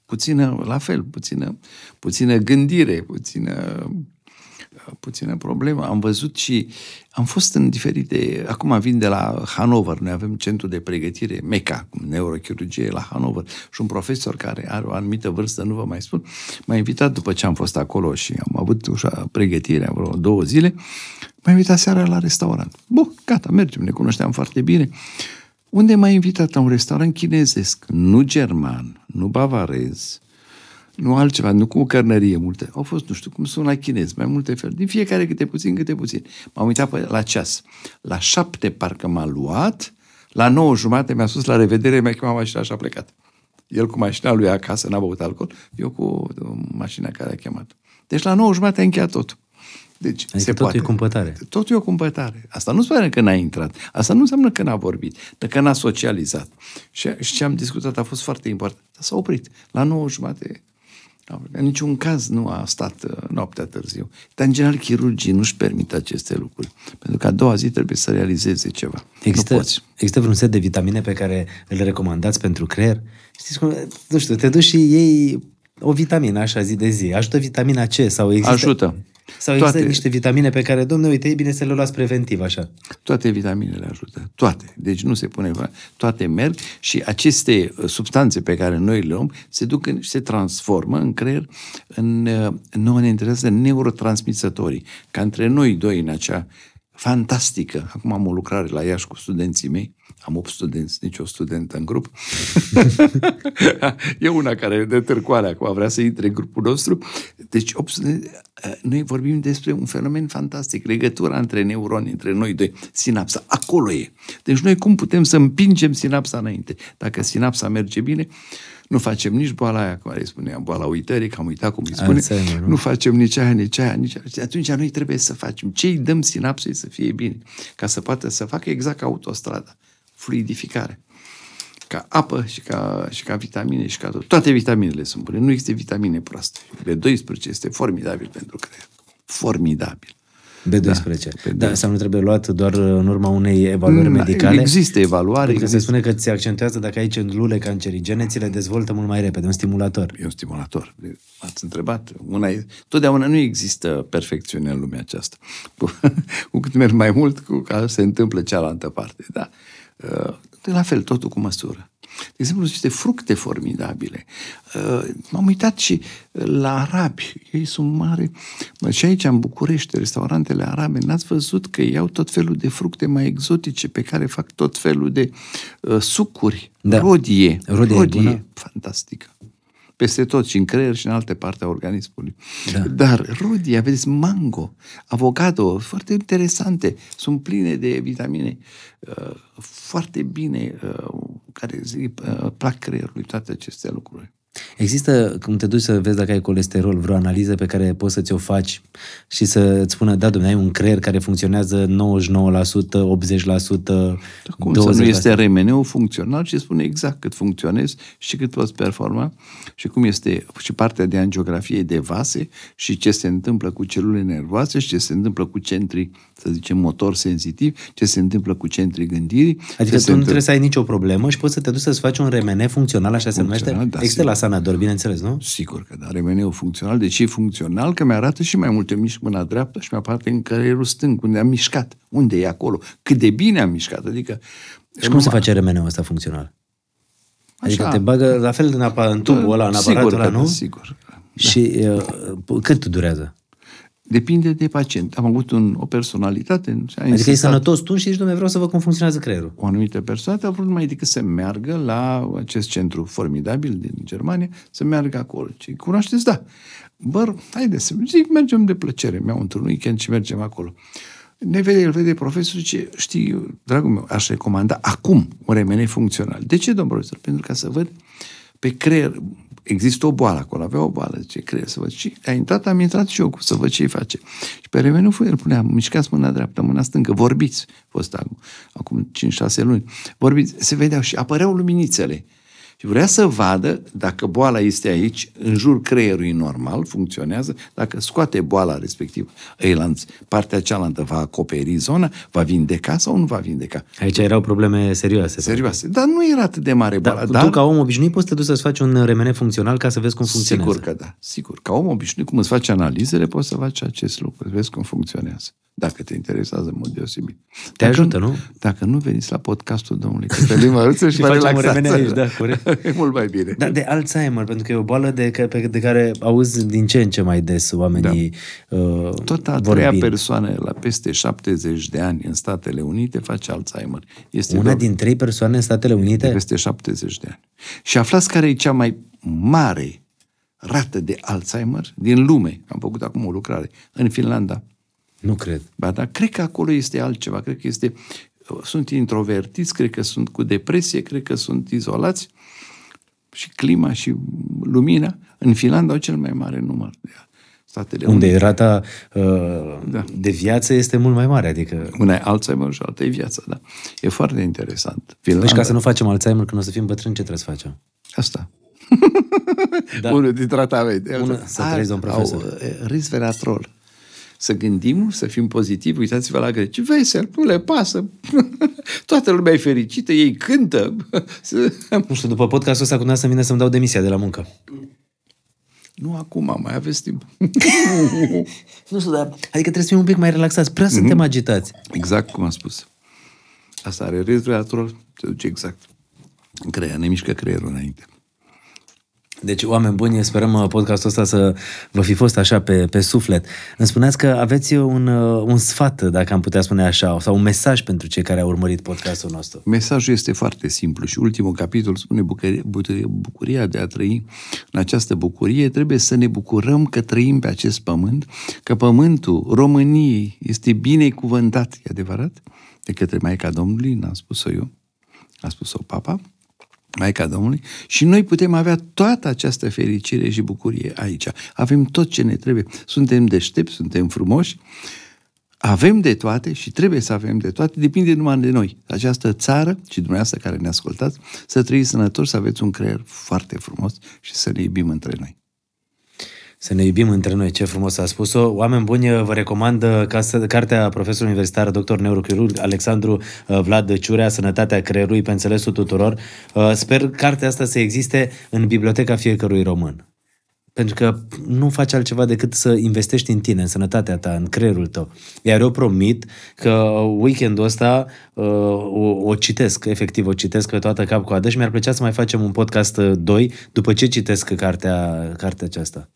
puțină, la fel, puțină, puțină gândire, puțină, puțină problemă. Am văzut și am fost în diferite... Acum vin de la Hanover, noi avem centru de pregătire, MECA, neurochirurgie la Hanover și un profesor care are o anumită vârstă, nu vă mai spun, m-a invitat după ce am fost acolo și am avut ușa pregătirea vreo două zile, m-a invitat seara la restaurant. Bun, gata, mergem, ne cunoșteam foarte bine. Unde m-ai invitat la un restaurant chinezesc, nu german, nu bavarez, nu altceva, nu cu o cărnărie multe. Au fost, nu știu cum sunt la chinez, mai multe feluri. Din fiecare câte puțin, câte puțin. M-am uitat la ceas. La șapte parcă m-a luat, la nouă jumate mi-a spus la revedere, mi-a chemat mașina și a plecat. El cu mașina lui acasă, n-a băut alcool, eu cu mașina care a chemat. Deci la nouă jumate a încheiat totul. Deci adică se tot poate. e cumpătare. Tot e o cumpătare. Asta nu înseamnă că n-a intrat. Asta nu înseamnă că n-a vorbit, dar că n-a socializat. Și, și ce am discutat a fost foarte important. s-a oprit. La 9 jumate în niciun caz nu a stat uh, noaptea târziu. Dar, în general, chirurgii nu-și permit aceste lucruri. Pentru că a doua zi trebuie să realizeze ceva. Există, nu poți. există vreun set de vitamine pe care le recomandați pentru creier? Știți cum? Nu știu, te duci și ei o vitamină, așa, zi de zi. Ajută vitamina C sau există... Ajută. Sau toate, există niște vitamine pe care, domnule, uite, e bine să le luați preventiv, așa. Toate vitaminele ajută. Toate. Deci nu se pune... Toate merg și aceste uh, substanțe pe care noi le luăm se duc în, se transformă în creier în... Uh, nouă ne interesează neurotransmițătorii. Ca între noi doi în acea fantastică. Acum am o lucrare la Iași cu studenții mei. Am 8 studenți, nici o studentă în grup. *laughs* e una care de târcoale acum vrea să intre în grupul nostru. Deci 8 studenți, Eh, noi vorbim despre un fenomen fantastic, legătura între neuroni, între noi doi, sinapsa. Acolo e. Deci noi cum putem să împingem sinapsa înainte? Dacă sinapsa merge bine, nu facem nici boala aia, cum ar spune, boala uitării, că am uitat cum îi spune, nu? facem nici aia, nici aia, nici aia. atunci noi trebuie să facem. Ce îi dăm sinapsei să fie bine? Ca să poată să facă exact autostrada. Fluidificare ca apă și ca, și ca vitamine și ca tot. Toate vitaminele sunt bune. Nu există vitamine proaste. B12 este formidabil pentru creier. Formidabil. B12. Da, B12. da, sau nu trebuie luat doar în urma unei evaluări medicale. Există evaluare. există. se spune că se accentuează dacă ai celule cancerigene, ți le dezvoltă mult mai repede, un stimulator. E un stimulator. M-ați întrebat. Una e... Totdeauna nu există perfecțiune în lumea aceasta. Cu, *laughs* cu cât merg mai mult, cu ca se întâmplă cealaltă parte. Da la fel, totul cu măsură. De exemplu, niște fructe formidabile. Uh, m-am uitat și la arabi. Ei sunt mari. Și aici, în București, restaurantele arabe, n-ați văzut că iau tot felul de fructe mai exotice pe care fac tot felul de uh, sucuri. Da. Rodie. Rodie. Rodie. Fantastică peste tot, și în creier și în alte parte a organismului. Da. Dar rodia, vedeți, mango, avocado, foarte interesante, sunt pline de vitamine uh, foarte bine, uh, care zic, uh, plac creierului toate aceste lucruri. Există, când te duci să vezi dacă ai colesterol, vreo analiză pe care poți să ți-o faci și să-ți spună, da, domnule, ai un creier care funcționează 99%, 80%, Dar cum 20%. să nu este remeneu funcțional și spune exact cât funcționezi și cât poți performa și cum este și partea de angiografie de vase și ce se întâmplă cu celule nervoase și ce se întâmplă cu centrii, să zicem, motor sensitiv, ce se întâmplă cu centrii gândirii. Adică tu nu întâmpl- trebuie să ai nicio problemă și poți să te duci să-ți faci un remene funcțional, așa funcțional, se numește, da, la Sanador, bineînțeles, nu? Sigur că da, remeneu funcțional. De deci ce e funcțional? Că mi-arată și mai multe mișc mâna dreaptă și mi parte în creierul stâng, unde am mișcat, unde e acolo, cât de bine am mișcat. Adică, și cum se face remeneu ăsta funcțional? Adică Așa. te bagă la fel în, apa, în tubul ăla, în aparatul ăla, nu? Sigur. Da. Și uh, cât durează? Depinde de pacient. Am avut un, o personalitate... Adică insistat. e sănătos tu și zici, domnule, vreau să vă cum funcționează creierul. O anumită persoană a vrut mai decât să meargă la acest centru formidabil din Germania, să meargă acolo. Ce cunoașteți? Da. Bă, haideți să zic, mergem de plăcere. Mi-au într-un weekend și mergem acolo. Ne vede, el vede profesorul, zice, știi, dragul meu, aș recomanda acum un remene funcțional. De ce, domn profesor? Pentru ca să văd pe creier există o boală acolo, avea o boală, ce crezi să văd. Și a intrat, am intrat și eu, să văd ce îi face. Și pe fă, el punea, mișcați mâna dreaptă, mâna stângă, vorbiți, fost acum, acum 5-6 luni, vorbiți, se vedeau și apăreau luminițele. Și vrea să vadă dacă boala este aici, în jur creierului normal, funcționează, dacă scoate boala respectivă, ei, lanț, partea cealaltă va acoperi zona, va vindeca sau nu va vindeca. Aici erau probleme serioase. Serioase, dar nu era atât de mare boala. Dar, dar tu, ca om obișnuit, poți să te duci să-ți faci un remene funcțional ca să vezi cum funcționează. Sigur că da, sigur. Ca om obișnuit, cum îți faci analizele, poți să faci acest lucru, să vezi cum funcționează dacă te interesează în mod deosebit. Te dacă, ajută, nu? Dacă nu, veniți la podcastul domnului Cătălin Măruță *laughs* și, și vă relaxați. Aici, da, corect. *laughs* e mult mai bine. Da, de Alzheimer, pentru că e o boală de, de care auzi din ce în ce mai des oamenii da. uh, Tot a treia persoană la peste 70 de ani în Statele Unite face Alzheimer. Este Una din trei persoane în Statele Unite? De peste 70 de ani. Și aflați care e cea mai mare rată de Alzheimer din lume. Am făcut acum o lucrare. În Finlanda. Nu cred. Ba dar cred că acolo este altceva. Cred că este sunt introvertiți, cred că sunt cu depresie, cred că sunt izolați și clima și lumina, în Finlanda au cel mai mare număr de statele unde unii. rata uh, da. de viață este mult mai mare. Adică... Una e Alzheimer și alta e viața, da. E foarte interesant. Finlanda... Deci ca să nu facem Alzheimer când o să fim bătrâni, ce trebuie să facem? Asta. *laughs* da. Unul din tratamente. Unul, să trăiți, domn profesor. Au, uh, să gândim, să fim pozitivi. Uitați-vă la greci. Vesel, nu le pasă. *laughs* Toată lumea e fericită, ei cântă. *laughs* nu știu, după podcastul ăsta cu să vine să-mi dau demisia de la muncă. Nu acum, mai aveți timp. *laughs* nu știu, dar adică trebuie să fim un pic mai relaxați. Prea mm-hmm. suntem agitați. Exact cum am spus. Asta are retroatrol, se duce exact. Creia. ne mișcă creierul înainte. Deci, oameni buni, sperăm uh, podcastul ăsta să vă fi fost așa pe, pe suflet. Îmi spuneați că aveți uh, un, uh, un sfat, dacă am putea spune așa, sau un mesaj pentru cei care au urmărit podcastul nostru. Mesajul este foarte simplu și ultimul capitol spune bucuria, bucuria de a trăi. În această bucurie trebuie să ne bucurăm că trăim pe acest pământ, că pământul României este binecuvântat, e adevărat, de către Maica Domnului, n-am spus-o eu, a spus-o Papa, Maica Domnului, și noi putem avea toată această fericire și bucurie aici. Avem tot ce ne trebuie. Suntem deștepți, suntem frumoși, avem de toate și trebuie să avem de toate, depinde numai de noi. Această țară și dumneavoastră care ne ascultați, să trăiți sănători, să aveți un creier foarte frumos și să ne iubim între noi. Să ne iubim între noi, ce frumos a spus-o. Oameni buni, vă recomand uh, cartea profesorului universitar, doctor neurochirurg Alexandru uh, Vlad Ciurea, Sănătatea creierului pe înțelesul tuturor. Uh, sper cartea asta să existe în biblioteca fiecărui român. Pentru că nu faci altceva decât să investești în tine, în sănătatea ta, în creierul tău. Iar eu promit că weekendul ăsta o, o citesc, efectiv o citesc pe toată cap-coadă și mi-ar plăcea să mai facem un podcast 2 după ce citesc cartea, cartea aceasta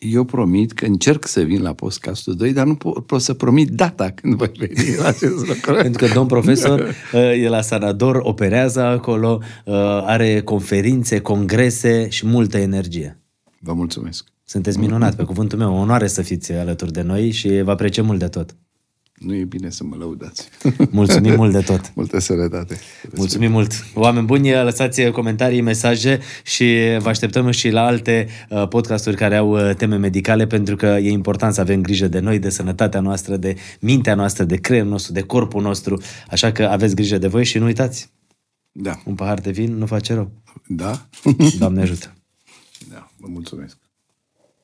eu promit că încerc să vin la podcastul 2, dar nu pot, pot să promit data când voi veni la acest lucru. Pentru că domn profesor e la Sanador, operează acolo, uh, are conferințe, congrese și multă energie. Vă mulțumesc! Sunteți minunat, pe cuvântul meu, onoare să fiți alături de noi și vă apreciem mult de tot nu e bine să mă lăudați. *laughs* Mulțumim mult de tot. Multă sănătate. Mulțumim mult. Oameni buni, lăsați comentarii, mesaje și vă așteptăm și la alte uh, podcasturi care au uh, teme medicale pentru că e important să avem grijă de noi, de sănătatea noastră, de mintea noastră, de creierul nostru, de corpul nostru. Așa că aveți grijă de voi și nu uitați. Da. Un pahar de vin nu face rău. Da. Doamne ajută. Da, vă mulțumesc.